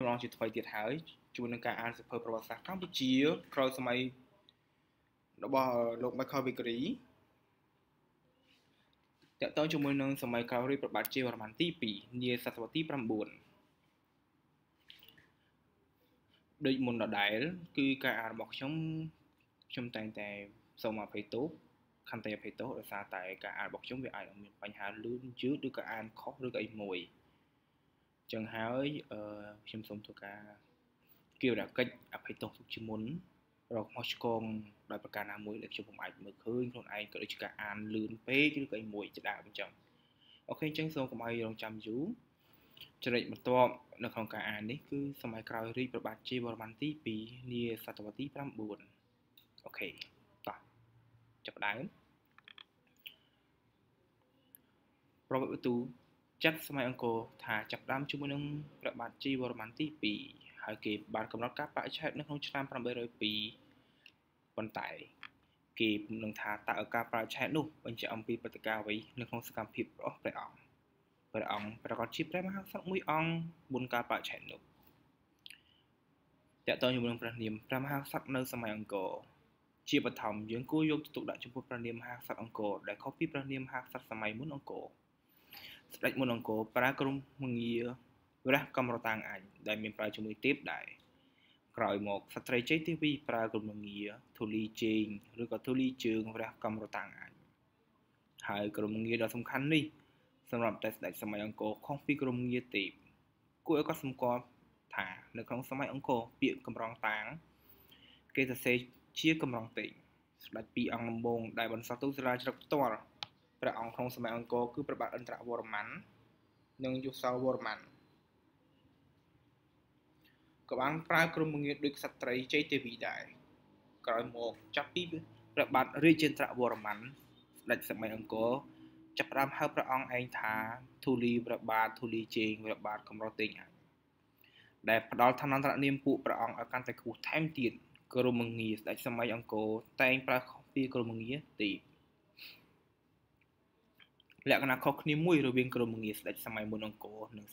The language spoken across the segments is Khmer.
ម្ដងជាថ្មីទៀតហើយ ជួយនឹងការអានសៀវភៅប្រវត្តិសាស្ត្រកម្ពុជា ក្រោយសម័យរបស់លោក Michael Vickery តកតងជាមួយនឹងសម័យក្រោយរាជប្របាទជ័យវរ្ម័នទី2នាសតវត្សទី9ដូចមុនដដែល គឺការអានរបស់ខ្ញុំខ្ញុំតែងតែសូមអភ័យទោសខន្តីអភ័យទោសដោយសារតែការអានរបស់ខ្ញុំវាអាចនឹងមានបញ្ហាលឿនយឺតឬក៏អានខុសឬក៏អីមួយ។ចឹងហើយអឺខ្ញុំសូមធ្វើការគៀវរកិច្ចអភ័យទោសទុកជាមុនរកខុសឆ្គងដោយប្រការណាមួយដែលខ្ញុំពុំអាចមើលឃើញខ្លួនឯងក៏ដូចជាការអានលឿនពេកឬក៏អីមួយជាដើមអញ្ចឹងអូខេអញ្ចឹងសូមកុំឲ្យរងចាំយូរចំណុចបន្ទាប់នៅក្នុងការអាននេះគឺសម័យក្រោយរាជប្របាទជ័យវរ្ម័នទី2នាសតវត្សទី9អូខេតោះចាប់ដើមប្រវត្តិទូចាត់សម័យអង្គរថាចាប់ផ្ដើមជាមួយនឹងព្រះបាទជីវរ្ម័នទី2ហើយគេបានកំណត់ការបរិច្ឆេទនៅក្នុងឆ្នាំ802ប៉ុន្តែគេពំនឹងថាតើការបរិច្ឆេទនោះ បញ្ជាក់អំពីព្រឹត្តិការណ៍អ្វីនៅក្នុងសកម្មភាពរបស់ព្រះអង្គព្រះអង្គប្រកាសជាព្រះមហាក្សត្រមួយអង្គមុនការបរិច្ឆេទនោះតើតើជាមួយនឹងព្រះនាមព្រះមហាក្សត្រនៅសម័យអង្គរជាបឋមយើងគួរយកចិត្តទុកដាក់ចំពោះព្រះនាមមហាក្សត្រអង្គរដែលខុសពីព្រះនាមមហាក្សត្រសម័យមុនអង្គរស្ដេចមុនអង្គរប្រើក្រុមងារព្រះកំរតាំងអញដែលមានប្រើជាមួយទេពដែរក្រោយមកស្ត្រីជ័យទេវីប្រើក្រុមងារធូលីជេងឬក៏ធូលីជើងព្រះកំរតាំងអញហើយក្រុមងារដ៏សំខាន់នេះសម្រាប់ តែស្ដេចសម័យអង្គរខុសពីក្រុមងារទេពគួរឲ្យកត់សម្គាល់ថានៅក្នុងសម័យអង្គរពាក្យកម្រងតាងគេសរសេរជាកម្រងតេងស្ដេចពីរអង្គដំបូងដែលបន្សល់ទុកសារាជ្រឹកផ្ទាល់ព្រះអង្គក្នុងសម័យអង្គរគឺព្រះបាទឥន្ទ្រវរ្ម័ននិងយសោវរ្ម័នក៏បានប្រើក្រុមងារដូចក្សត្រីជ័យទេវីដែរក្រោយមកចាប់ពីព្រះបាទរាជេន្ទ្រវរ្ម័នស្ដេចសម័យអង្គរចាប់ផ្ដើមហៅព្រះអង្គឯងថា ធូលីព្រះបាទធូលីជេងព្រះបាទកម្រតេងអាចដែលផ្ដល់ឋានន្តរនាមពួកព្រះអង្គឲ្យកាន់តែខ្ពស់ថែមទៀតក្រុមងារស្ដេចសម័យអង្គរតែងប្រើពីក្រុមងារទី2លក្ខណៈខុសគ្នាមួយរវាងក្រមងារស្ដេចសម័យមុនអង្គរនិង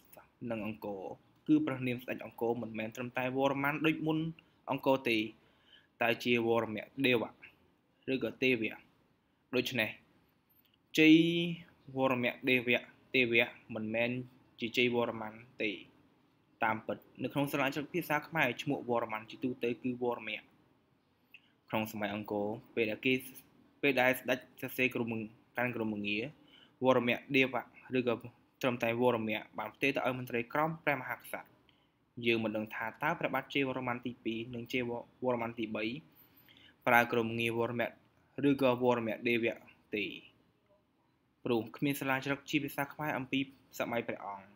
និងអង្គរគឺព្រះនាមស្ដេចអង្គរមិនមែនត្រឹមតែវរ្ម័នដូចមុនអង្គរទេតែជាវរមៈទេវៈឬក៏ទេវៈដូច្នេះជ័យវរមៈទេវៈទេវៈមិនមែនជាជ័យវរ្ម័នទេ តាមពិត នៅក្នុងសាលាជ្រឹកភាសាខ្មែរឈ្មោះវរ្ម័នជាទូទៅគឺវរមៈក្នុងសម័យអង្គរ ពេលដែលគេពេលដែលស្ដេចសរសេរក្រមឹងកាន់ក្រមងារវរមៈដេវៈឬក៏ត្រឹមតែវរមៈបានផ្ទេរទៅឲ្យមន្ត្រីក្រមព្រះមហាក្សត្រយើងមិនដឹងថាតើព្រះបាទជេវរម័នទី2និងជេវរម័នទី3ប្រើក្រមងារវរមៈឬក៏វរមៈដេវៈទេព្រោះគ្មានសាលាជ្រឹកជាភាសាខ្មែរអំពីសម័យព្រះអង្គ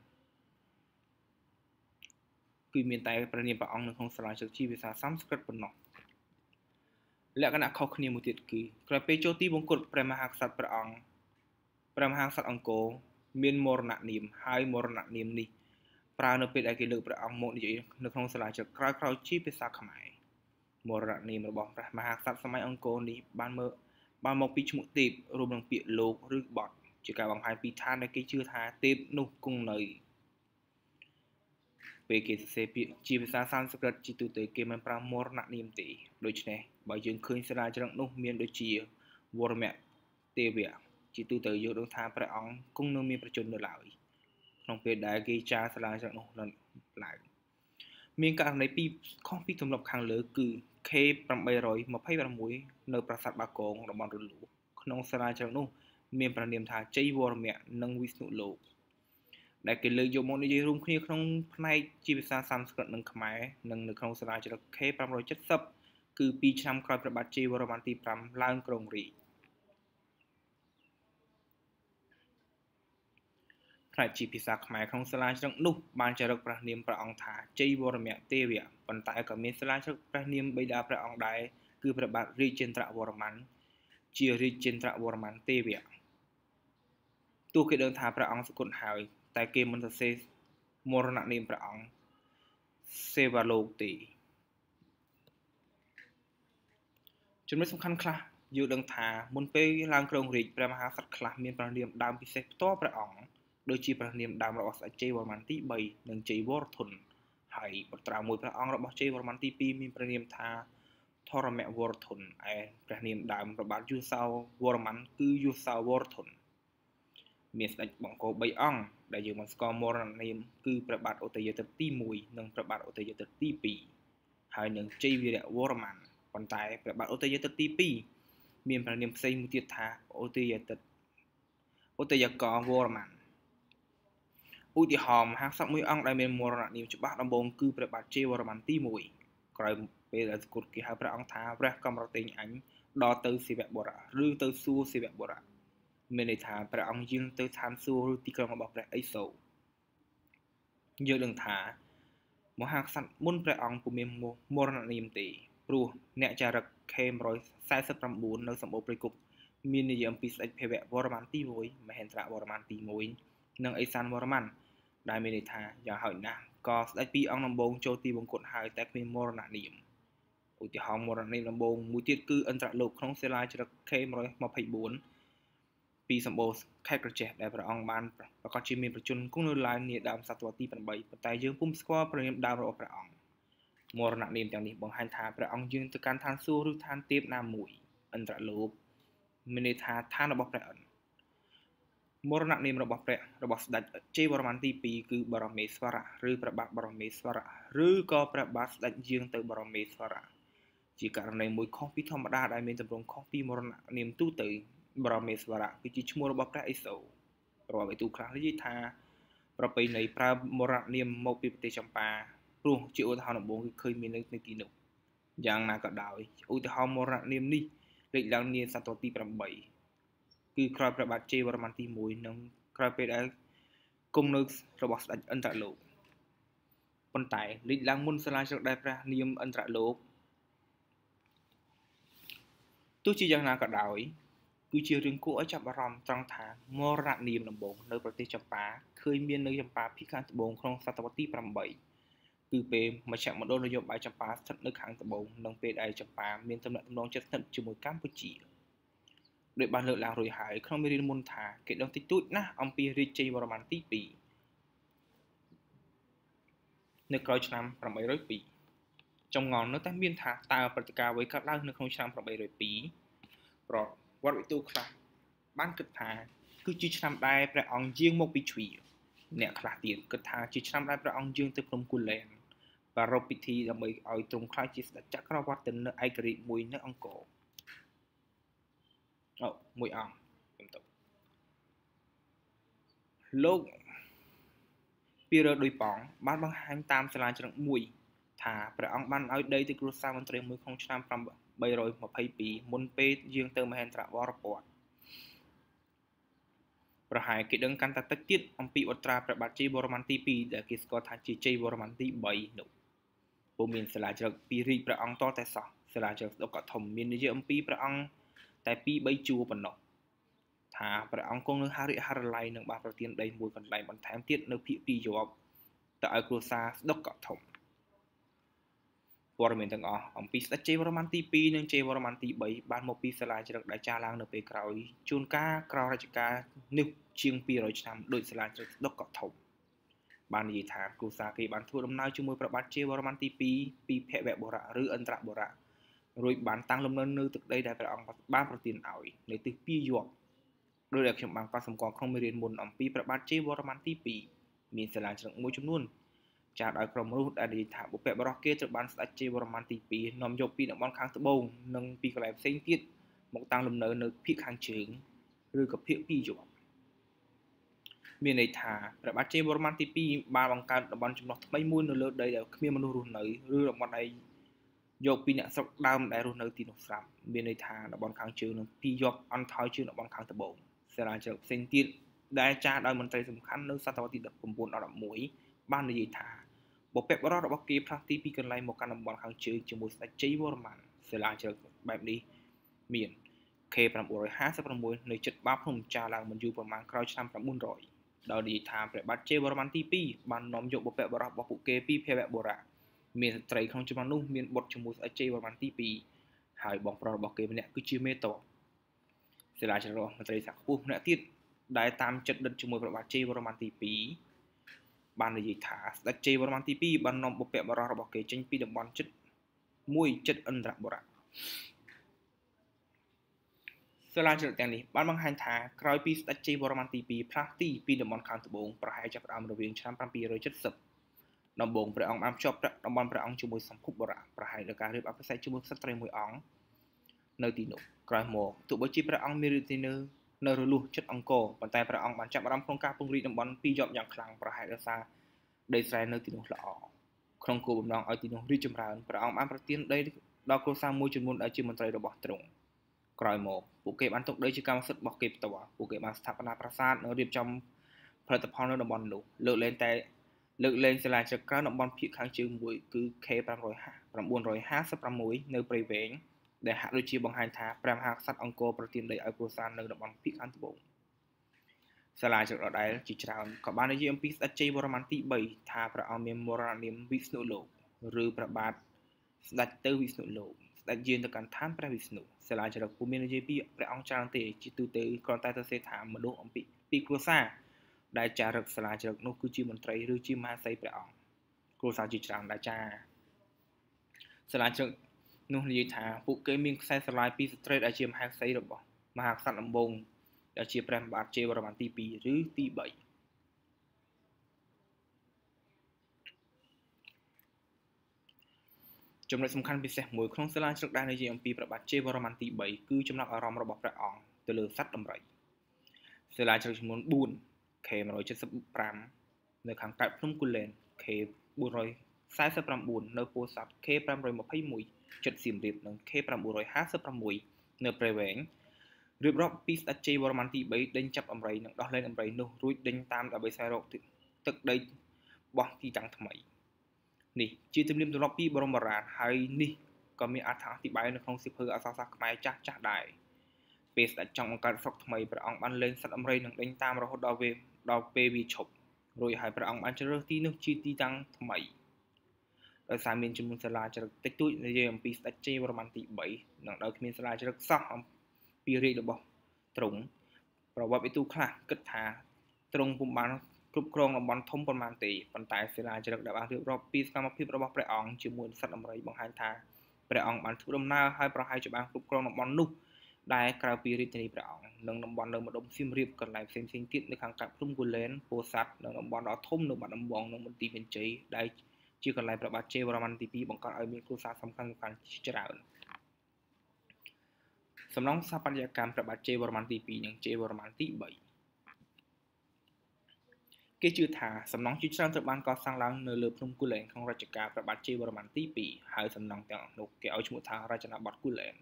គឺមានតែព្រះនាមព្រះអង្គនៅក្នុងសាលាជ្រឹកជាភាសាសំស្ក្រឹតប៉ុណ្ណោះលក្ខណៈខុសគ្នាមួយទៀតគឺក្រោយពេលចូលទីបង្គត់ព្រះមហាក្សត្រព្រះអង្គព្រះមហាក្សត្រអង្គរមានមរណនាមហើយមរណនាមនេះប្រើនៅពេលដែលគេលើកព្រះអង្គមកនិយាយនៅក្នុងសាលាជ្រឹកក្រោយក្រោយជាភាសាខ្មែរមរណនាមរបស់ព្រះមហាក្សត្រសម័យអង្គរនេះបានមើលបានមកពីឈ្មោះទេពរួមនឹងពាក្យលោកឬបតជាការបង្ហាញពីឋានដែលគេជឿថាទេពនោះគង់នៅពេលគេសរសេរពាក្យជាភាសាសំស្ក្រឹតជាទូទៅគេមិនប្រើមរណនាមទេដូច្នេះបើយើងឃើញសាលាជ្រឹកនោះ មានដូចជាវរមៈទេវៈជាទូទៅយកដឹងថាព្រះអង្គគង់នៅមានប្រជញ្ញនៅឡើយក្នុងពេលដែលគេចារសាលាចាក់នោះឡើងមានករណីពីរខុសពីទំលាប់ខាងលើគឺ K826 នៅប្រាសាទបាគងរបស់រលួក្នុងសាលាចាក់នោះមានព្រះនាមថាជ័យវរមៈនិងវិស្ណុលោកដែលគេលើកយកមកនិយាយរួមគ្នាក្នុងផ្នែកជាភាសាសំស្ក្រឹតនិងខ្មែរនិងនៅក្នុងសាលាជ្រឹក K570 គឺ2ឆ្នាំក្រោយព្រះបាទជ័យវរ្ម័នទី5ឡើងក្រុងរាជផ្នែកជាភាសាខ្មែរក្នុងសិលាជ្រឹកនោះបានចារឹកព្រះនាមព្រះអង្គថាជ័យវរមៈទេវៈប៉ុន្តែក៏មានសិលាជ្រឹកព្រះនាមបិតាព្រះអង្គដែរគឺព្រះបាទរាជេន្ទ្រវរ្ម័នជារាជេន្ទ្រវរ្ម័នទេវៈទោះគេដឹងថាព្រះអង្គសុគន្ធហើយ តែគេមិនសរសេរមរណនាមព្រះអង្គសេវាលោកទេចំណុចសំខាន់ខ្លះយើងដឹងថាមុនពេលឡើងគ្រងរាជព្រះមហាក្សត្រខ្លះមានព្រះនាមដើមពិសេសផ្ទាល់ព្រះអង្គដូចជាព្រះនាមដើមរបស់ស្ដេចជ័យវរ្ម័នទី3និងជ័យវរធុនហើយបត្រាមួយព្រះអង្គរបស់ជ័យវរ្ម័នទី2មានព្រះនាមថាធរមវរធុនឯព្រះនាមដើមរបស់យូសោវរ្ម័នគឺយូសោវរធុនមានស្ដេចបង្គោ3អង្គដែលយើងបានស្គាល់មរណនាម គឺព្រះបាទឧទយទិត្យទី1និងព្រះបាទឧទយទិត្យទី2ហើយនឹងជ័យវីរៈវរ្ម័នប៉ុន្តែព្រះបាទឧទយទិត្យទី2មានព្រះនាមផ្សេងមួយទៀតថាឧទយទិត្យឧទយកោវរ្ម័នឧទាហរណ៍មហាក្សត្រមួយអង្គដែលមានមរណនាមច្បាស់ដំបូងគឺព្រះបាទជ័យវរ្ម័នទី1ក្រោយពេលដែលគុតគេហៅព្រះអង្គថាព្រះកំរតេញអញដល់ទៅសិវៈបុរៈឬទៅសួរសិវៈបុរៈមានន័យថាព្រះអង្គយាងទៅឋានសួគ៌ឬទីក្រុងរបស់ព្រះឥសូរយល់ដឹងថាមហាក្សត្រមុនព្រះអង្គពុំមានមរណនាមទេព្រោះ អ្នកចារឹក K149 នៅសម្បូរព្រៃគុកមាននិយាយអំពីស្ដេចភវៈវរ្ម័នទី1មហេន្ទ្រវរ្ម័នទី1និងអេសានវរ្ម័នដែលមានន័យថាយ៉ាងហោចណាស់ក៏ស្ដេចពីរអង្គដំបូងចូលទីបង្គត់ហើយតែគ្មានមរណនាមឧទាហរណ៍មរណនាមដំបូងមួយទៀតគឺអន្តរលោកក្នុងសិលាជ្រឹក K124 ពីសម្បូរខេត្តក្រចេះដែលព្រះអង្គបានប្រកាសជាមានប្រជជនគង់នៅឡើយនាដើមសតវត្សទី8ប៉ុន្តែយើងពុំស្គាល់ព្រះនាមដើមរបស់ព្រះអង្គមរណនាមទាំងនេះបង្ហាញថាព្រះអង្គយាងទៅកាន់ឋានសួគ៌ឬឋានទេពណាមួយអន្តរលោកមានន័យថាឋានរបស់ព្រះអង្គមរណនាមរបស់ព្រះរបស់ស្ដេចជ័យវរ្ម័នទី2គឺបរមេស្វរៈឬព្រះបាទបរមេស្វរៈឬក៏ព្រះបាទស្ដេចយាងទៅបរមេស្វរៈជាករណីមួយខុសពីធម្មតាដែលមានទម្រង់ខុសពីមរណនាមទូទៅបរមេស្វរៈគឺជាឈ្មោះរបស់ព្រះអេសូរាល់បេទូខ្លះនិយាយថាប្រពៃណីប្រើមរណនាមមកពីប្រទេសចម្ប៉ាព្រោះជាឧទាហរណ៍ដំបូងគឺឃើញមាននៅទីនោះយ៉ាងណាក៏ដោយឧទាហរណ៍មរណនាមនេះលេចឡើងនាសតវទី8គឺក្រោយព្រះបាទជ័យវរ្ម័នទី1និងក្រោយពេលដែលគង់នៅរបស់ស្ដេចឥន្ទ្រលោកប៉ុន្តែលេចឡើងមុនសាលាជ្រកដែលព្រះនាមឥន្ទ្រលោកទោះជាយ៉ាងណាក៏ដោយគឺជារឿងគួរឲ្យចាប់អារម្មណ៍ត្រង់ថាមរណនាមដំបូងនៅប្រទេសចម្ប៉ាឃើញមាននៅចម្ប៉ាភីខាងត្បូងក្នុងសតវត្សទី8គឺពេលមជ្ឈមណ្ឌលនយោបាយចម្ប៉ាស្ថិតនៅខាងត្បូងនិងពេលដែលចម្ប៉ាមានទំនាក់ទំនងជិតស្និទ្ធជាមួយកម្ពុជា។ដោយបានលើកឡើងរួចហើយក្នុងមេរៀនមុនថាគេដឹងតិចតួចណាស់អំពីរាជជ័យវរ្ម័នទី2នៅក្រោយឆ្នាំ802ចំងល់នៅតែមានថាតើព្រឹត្តិការណ៍អ្វីកើតឡើងនៅក្នុងឆ្នាំ802ប្រវត្តិវិទូខ្លះបានគិតថាគឺជាឆ្នាំដែលព្រះអង្គយាងមកពីជ្វីអ្នកខ្លះទៀតគិតថាជាឆ្នាំដែលព្រះអង្គយាងទៅភ្នំគូលែនប្រារព្ធពិធីដើម្បីឲ្យទ្រង់ខ្លាចជាស្ដេចចក្រវត្តនៅឯករាជ្យមួយ នៅអង្គរអូមួយអង្គខ្ញុំទៅលោកពីរដោយប៉ងបានបង្ហាញតាមសាលាជ្រឹងមួយ ថាព្រះអង្គបានឲ្យដីទៅគ្រួសារមន្ត្រីមួយក្នុងឆ្នាំ322មុនពេលយាងទៅមហេន្ទ្រវរពតប្រហែលគេដឹងកាន់តែតិចទៀតអំពីអត្រាព្រះបាទជ័យវរ្ម័នទី2ដែលគេស្គាល់ថាជាជ័យវរ្ម័នទី3នោះពុំមានសាលាជ្រឹកពីរាជព្រះអង្គតតែសោះសាលាជ្រឹកស្ដុកកធំមាននិយាយអំពីព្រះអង្គតែ2 3ជួរប៉ុណ្ណោះថាព្រះអង្គគង់នៅហរិហរល័យនឹងបានប្រទានដីមួយកន្លែងបន្ថែមទៀតនៅភាគ2យប់ទៅឲ្យគ្រួសារស្ដុកកធំព័ត៌មានទាំងអស់អំពីស្ដេចជ័យវរ្ម័នទី2និងជ័យវរ្ម័នទី3បានមកពីសាលាជ្រឹកដែលចារឡើងនៅពេលក្រោយជួនកាលក្រោយរជ្ជកាលនេះជាង200ឆ្នាំដោយសាលាជ្រឹកស្ដុកកធំបាននិយាយថាគ្រួសារគេបានធ្វើដំណើរជាមួយព្រះបាទជ័យវរ្ម័នទី2ពីភវបុរៈឬអន្តរបុរៈរួចបានតាំងលំនៅនៅទឹកដីដែលព្រះអង្គបានប្រទានឲ្យនៅទិសពាយ័ព្យដោយដែលខ្ញុំបានកត់សម្គាល់ក្នុងមេរៀនមុនអំពីព្រះបាទជ័យវរ្ម័នទី2មានសាលាជ្រឹកមួយចំនួនចាស់ដោយក្រុមមនុស្សដែលនិយាយថាបុព្វបុរសគេត្រូវបានស្ដេចជ័យវរ្ម័នទី2នាំយកពីតំបន់ខាងត្បូងនិងពីកន្លែងផ្សេងទៀតមកតាំងលំនៅនៅភាគខាងជើងឬក៏ភាគពីយប់មានន័យថាព្រះបាទជ័យវរ្ម័នទី2បានបង្កើតតំបន់ចំណុះថ្មីមួយនៅលើដីដែលគ្មានមនុស្សរស់នៅឬតំបន់ដែលយកពីអ្នកស្រុកដើមដែលរស់នៅទីនោះស្រាប់មានន័យថាតំបន់ខាងជើងនឹងពីយកអន់ថយជើងតំបន់ខាងត្បូងសារាជ្រកផ្សេងទៀតដែលចាស់ដោយមន្ត្រីសំខាន់នៅសតវត្សទី19ដល់11បាននិយាយថាបុព្វបុរសរបស់គេផ្លាស់ទីពីកន្លែងមកកាន់តំបន់ខាងជើងជាមួយស្ដេចជ័យវរ្ម័នសាលាជ្រកបែបនេះមាន K956 នៅចិត្តបាភ្នំចាឡើងមិនយូរប្រមាណក្រោយឆ្នាំ900ដោយនិយាយថាព្រះបាទជ័យវរ្ម័នទី2បាននាំយកបុព្វបុរសរបស់ពួកគេពីភវបុរៈមានស្ត្រីក្នុងចំណោមនោះមានបុត្រជាមួយស្អិចជ័យវរ្ម័នទី2ហើយបងប្រុសរបស់គេម្នាក់គឺជាមេតបសិលាចារៈមន្ត្រីសាក់ខ្ពស់ម្នាក់ទៀតដែលតាមចិត្តដិតជាមួយព្រះបាទជ័យវរ្ម័នទី2បាននិយាយថាស្ដេចជ័យវរ្ម័នទី2បាននាំបុព្វបុរសរបស់គេចេញពីតំបន់ចិត្តមួយចិត្តឥន្ទ្របុរៈសិលាចារៈទាំងនេះបានបង្ហាញថាក្រោយពីស្ដេចជ័យវរ្ម័នទី2ផ្លាស់ទីពីតំបន់ខាងត្បូងប្រហែលចាប់ផ្ដើមរវាងឆ្នាំ770ដំបូងព្រះអង្គបានភ្ជាប់ប្រាក់តំបន់ព្រះអង្គជាមួយសម្ភពបរៈប្រហែលដល់ការរៀបអភិសេកជាមួយក្សត្រីមួយអង្គនៅទីនោះក្រោយមកទោះបីជាព្រះអង្គមានរាជធានីនៅរលួសចិត្តអង្គរប៉ុន្តែព្រះអង្គបានចាប់អារម្មណ៍ក្នុងការពង្រីកតំបន់ពីរយប់យ៉ាងខ្លាំងប្រហែលដល់សារដីស្រែនៅទីនោះល្អក្នុងគោលបំណងឲ្យទីនោះរីកចម្រើនព្រះអង្គបានប្រទានដីដល់គ្រួសារមួយចំនួនដែលជាមន្ត្រីរបស់ទ្រង់ក្រោយមកពួកគេបានទុកដីជាកម្មសិទ្ធិរបស់គេផ្ទាល់ពួកគេបានស្ថាបនាប្រាសាទនៅរៀបចំផលិតផលនៅតំបន់នោះលើកលែងតែលើកលែងសាលាចក្រៅតំបន់ភៀកខាងជើងមួយគឺ K950 956នៅព្រៃវែងដែលហាក់ដូចជាបង្ហាញថាព្រះមហាក្សត្រអង្គរប្រទានដីឲ្យគ្រួសារនៅតំបន់ភៀកខាងត្បូងសាលាចក្រដដែលជាច្រើនក៏បាននិយាយអំពីស្ដេចជ័យវរ្ម័នទី3ថាព្រះអង្គមានមរណនាមវិស្ណុលោកឬព្រះបាទស្ដេចទៅវិស្ណុលោកស្ដេចយាងទៅកាន់ឋានព្រះវិស្ណុសាលាចក្រពុំមាននិយាយពីព្រះអង្គច្រើនទេ ជាទូទៅគ្រាន់តែសរសេរថាមនុស្សអំពីពីគ្រួសារដែលចារឹកសាលាជ្រឹកនោះគឺជាមន្ត្រីឬជាមហាសីព្រះអង្គគ្រួសារជាច្រើនដែលចាសាលាជ្រឹកនោះនិយាយថាពួកគេមានខ្សែស្រឡាយពីស្ត្រីដែលជាមហាសីរបស់មហាក្សត្រដំបូងដែលជាព្រះបាទជ័យវរ្ម័នទី2ឬទី3ចំណុចសំខាន់ពិសេសមួយក្នុងសាលាជ្រឹកដែលនិយាយអំពី ប្របាទជេវរ្ម័នទី3គឺចំណាប់អារម្មណ៍របស់ព្រះអង្គទៅលើសត្វដំរីសាលាជ្រឹកចំនួន4 K175 នៅខាងកើតភ្នំគូលែន K449 នៅពោធិ៍សាត់ K521 ជិតសៀមរាបនិង K956 នៅព្រៃវែងរៀបរាប់ពីស្ដេចជ័យវរ្ម័នទី3ដេញចាប់អំរីនិងដោះលែងអំរីនោះរួចដេញតាមដើម្បីស្វែងរកទឹកដីបោះទីតាំងថ្មី នេះ ជាទំនៀមទម្លាប់ពី បរមរាជហើយនេះក៏មានអត្ថអធិប្បាយនៅក្នុងសៀវភៅអក្សរសាស្ត្រខ្មែរចាស់ចាស់ដែរ។ពេលស្ដេចចង់បង្កើតស្រុកថ្មីព្រះអង្គបានលែងសត្វអំរីនិងដេញតាមរហូតដល់ពេលដល់ពេលវាឈប់រួចហើយព្រះអង្គបានជ្រើសទីនោះជាទីតាំងថ្មីដោយសារមានចំនួនសាលាជ្រឹកតិចតួចនិយាយអំពីស្ដេចជេវរ្ម័នទី3និងដោយគ្មានសាលាជ្រឹកសោះអំពីរាជរបស់ទ្រង់ប្រវត្តិវិទូខ្លះគិតថាទ្រង់ពុំបាន គ្រប់គ្រងតំបន់ធំប៉ុន្មានទេប៉ុន្តែសាលាជ្រឹកដែលបានរៀបរាប់ពីសកម្មភាពរបស់ព្រះអង្គជាមួយសត្វអំរីបង្ហាញថាព្រះអង្គបានធ្វើដំណើរហើយប្រហែលជាបានគ្រប់គ្រងតំបន់នោះដែរក្រៅពីរាជធានីព្រះអង្គនិងតំបន់នៅម្ដុំសៀមរាបកន្លែងផ្សេងៗទៀតនៅខាងកាត់ភ្នំគូលែនពោធិ៍សាត់និងតំបន់ដ៏ធំនៅបាត់ដំបងនិងមន្ទីរមានជ័យដែលជាកន្លែងប្របាទជ័យវរ្ម័នទី2បង្កើតឲ្យមានគ្រួសារសំខាន់សំខាន់ច្រើនសំណង់ស្ថាបត្យកម្មប្របាទជ័យវរ្ម័នទី2និងជ័យវរ្ម័នទី3គេជឿថាសំណង់ជាច្រើនត្រូវបានកសាងឡើងនៅលើភ្នំគូលែនក្នុងរជ្ជកាលព្រះបាទជ័យវរ្ម័នទី2ហើយសំណង់ទាំងនោះគេឲ្យឈ្មោះថារចនាបថគូលែន។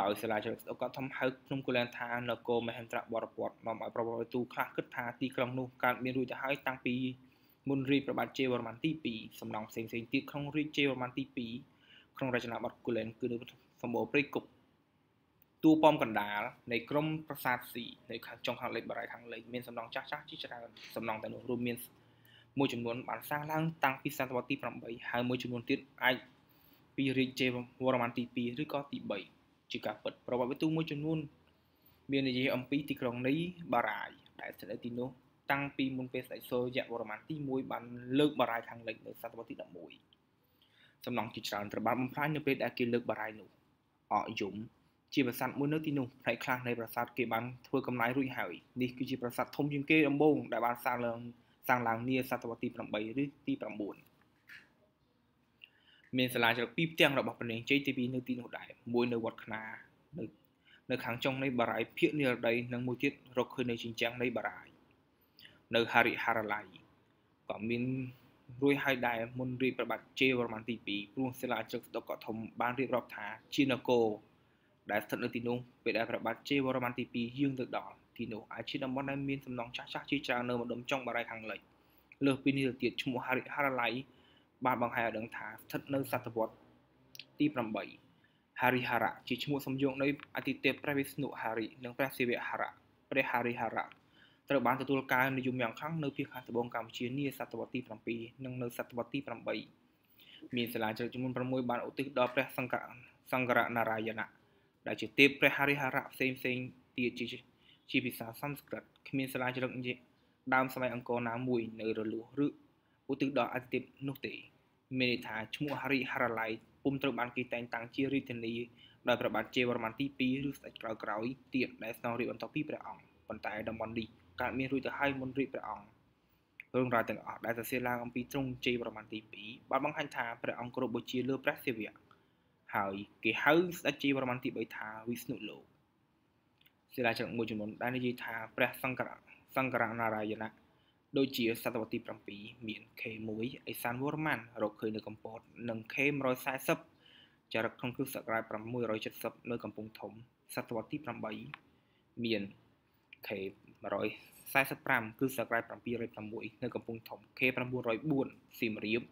ដោយសាលាជាតិស្ដុកក៏ធំហៅភ្នំគូលែនថានគរមហេន្ទ្របរពតនាំឲ្យប្រវត្តិទូខ្លះគិតថាទីក្រុងនោះកើតមានរួចទៅហើយ តាំងពីមុនរាជប្របាទជ័យវរ្ម័នទី2សំណង់ផ្សេងៗទៀតក្នុងរាជជ័យវរ្ម័នទី2ក្នុងរចនាបថគូលែនគឺនៅសម្បូរព្រៃគុកទួប៉មកណ្ដាលនៃក្រមប្រាសាទស៊ីនៅខាងចុងខាងលិចបារាយខាងលិចមានសំណង់ចាស់ចាស់ជាច្រើនសំណង់ទាំងនោះរួមមានមួយចំនួនបានសាងឡើងតាំងពីសតវត្សទី8ហើយមួយចំនួនទៀតអាចពីរាជជ័យវរ្ម័នទី2ឬក៏ទី3ជាការពិតប្រវត្តិវិទូមួយចំនួនមាននិយាយអំពីទីក្រុងនេះបារាយដែលស្ថិតនៅទីនោះតាំងពីមុនពេលស្ដេចសូរយវរ្ម័នទី1បានលើកបារាយ ខាងលិចនៅសតវត្សទី11សំណង់ជាច្រើនត្រូវបានបំផ្លាញនៅពេលដែលគេលើកបារាយនោះអកយំជាប្រាសាទមួយនៅទីនោះផ្នែកខ្លះនៃប្រាសាទគេបានធ្វើកំណាយរួចហើយនេះគឺជាប្រាសាទធំជាងគេដំបូងដែលបានសាងឡើងសាងឡើងនាសតវត្សទី8ឬទី9មានសាលាជ្រកពីរផ្ទាំងរបស់ប្រណេងជ័យទី2នៅទីនោះដែរមួយនៅវត្តខ្នានៅនៅខាងចុងនៃបារាយភៀកនិរដីនិងមួយទៀតរកឃើញនៅជញ្ជាំងនៃបារាយ នៅហារិហារឡៃក៏មានរួយហើយដែរមុនរាជប្របាទជេវរ្ម័នទី2ព្រោះសិលាជឹកស្ដុកកធំបានរៀបរាប់ថាជានគរដែលស្ថិតនៅទីនោះពេលដែលប្របាទជេវរ្ម័នទី2យាងទៅដល់ទីនោះអាចជាតំបន់ដែលមានសំណង់ចាស់ចាស់ជាច្រើននៅម្ដុំចុងបារាយខាងលិចលើសពីនេះទៅទៀតឈ្មោះហារិហារឡៃបានបង្ហាញឲ្យដឹងថាស្ថិតនៅសតវត្សទី8ហារិហរៈជាឈ្មោះសំយោគនៃអតិទេពព្រះវិស្ណុហារិនិងព្រះសិវហរៈព្រះហារិហរៈត្រូវបានទទួលការនិយមយ៉ាងខ្លាំងនៅភាគខាងត្បូងកម្ពុជានាសតវត្សទី7និងនៅសតវត្សទី8មានសាលាជ្រឹកចំនួន6បានឧទ្ទិសដល់ព្រះ សង្ឃសង្ឃរណារាយណៈដែលជាទេពព្រះហរិហរៈផ្សេងផ្សេងទៀតជាជាភាសាសំស្ក្រឹតគ្មានសាលាជ្រឹកដើមសម័យអង្គរណាមួយនៅរលួសឬឧទ្ទិសដល់អាទិទេពនោះទេមានន័យថាឈ្មោះហរិហរឡ័យពុំត្រូវបានគេតែងតាំងជារាជធានីដោយព្រះបាទជ័យវរ្ម័នទី2ឬស្ដេចក្រោយក្រោយទៀតដែលស្នងរាជបន្តពីព្រះអង្គប៉ុន្តែតំបន់នេះកើតមានរួចទៅហើយមុនរាជព្រះអង្គរឿងរ៉ាវទាំងអស់ដែលសរសេរឡើងអំពីទ្រង់ជ័យវរ្ម័នទី2បានបង្ហាញថាព្រះអង្គគ្រប់បូជាលើព្រះសិវៈហើយគេហៅស្ដេចជ័យវរ្ម័នទី3ថាវិស្ណុលោកសិលាចារឹកមួយចំនួនដែលនិយាយថាព្រះសង្កសង្ករណារាយណៈដូចជាសតវត្សទី7មាន K1 អេសានវរ្ម័នរកឃើញនៅកំពតនិង K140 ចារឹកក្នុងគ្រិស្តសករាជ670នៅកំពង់ធំសតវត្សទី8មាន K145 គឺសករាជ706នៅកំពង់ធំ K904 សៀមរាប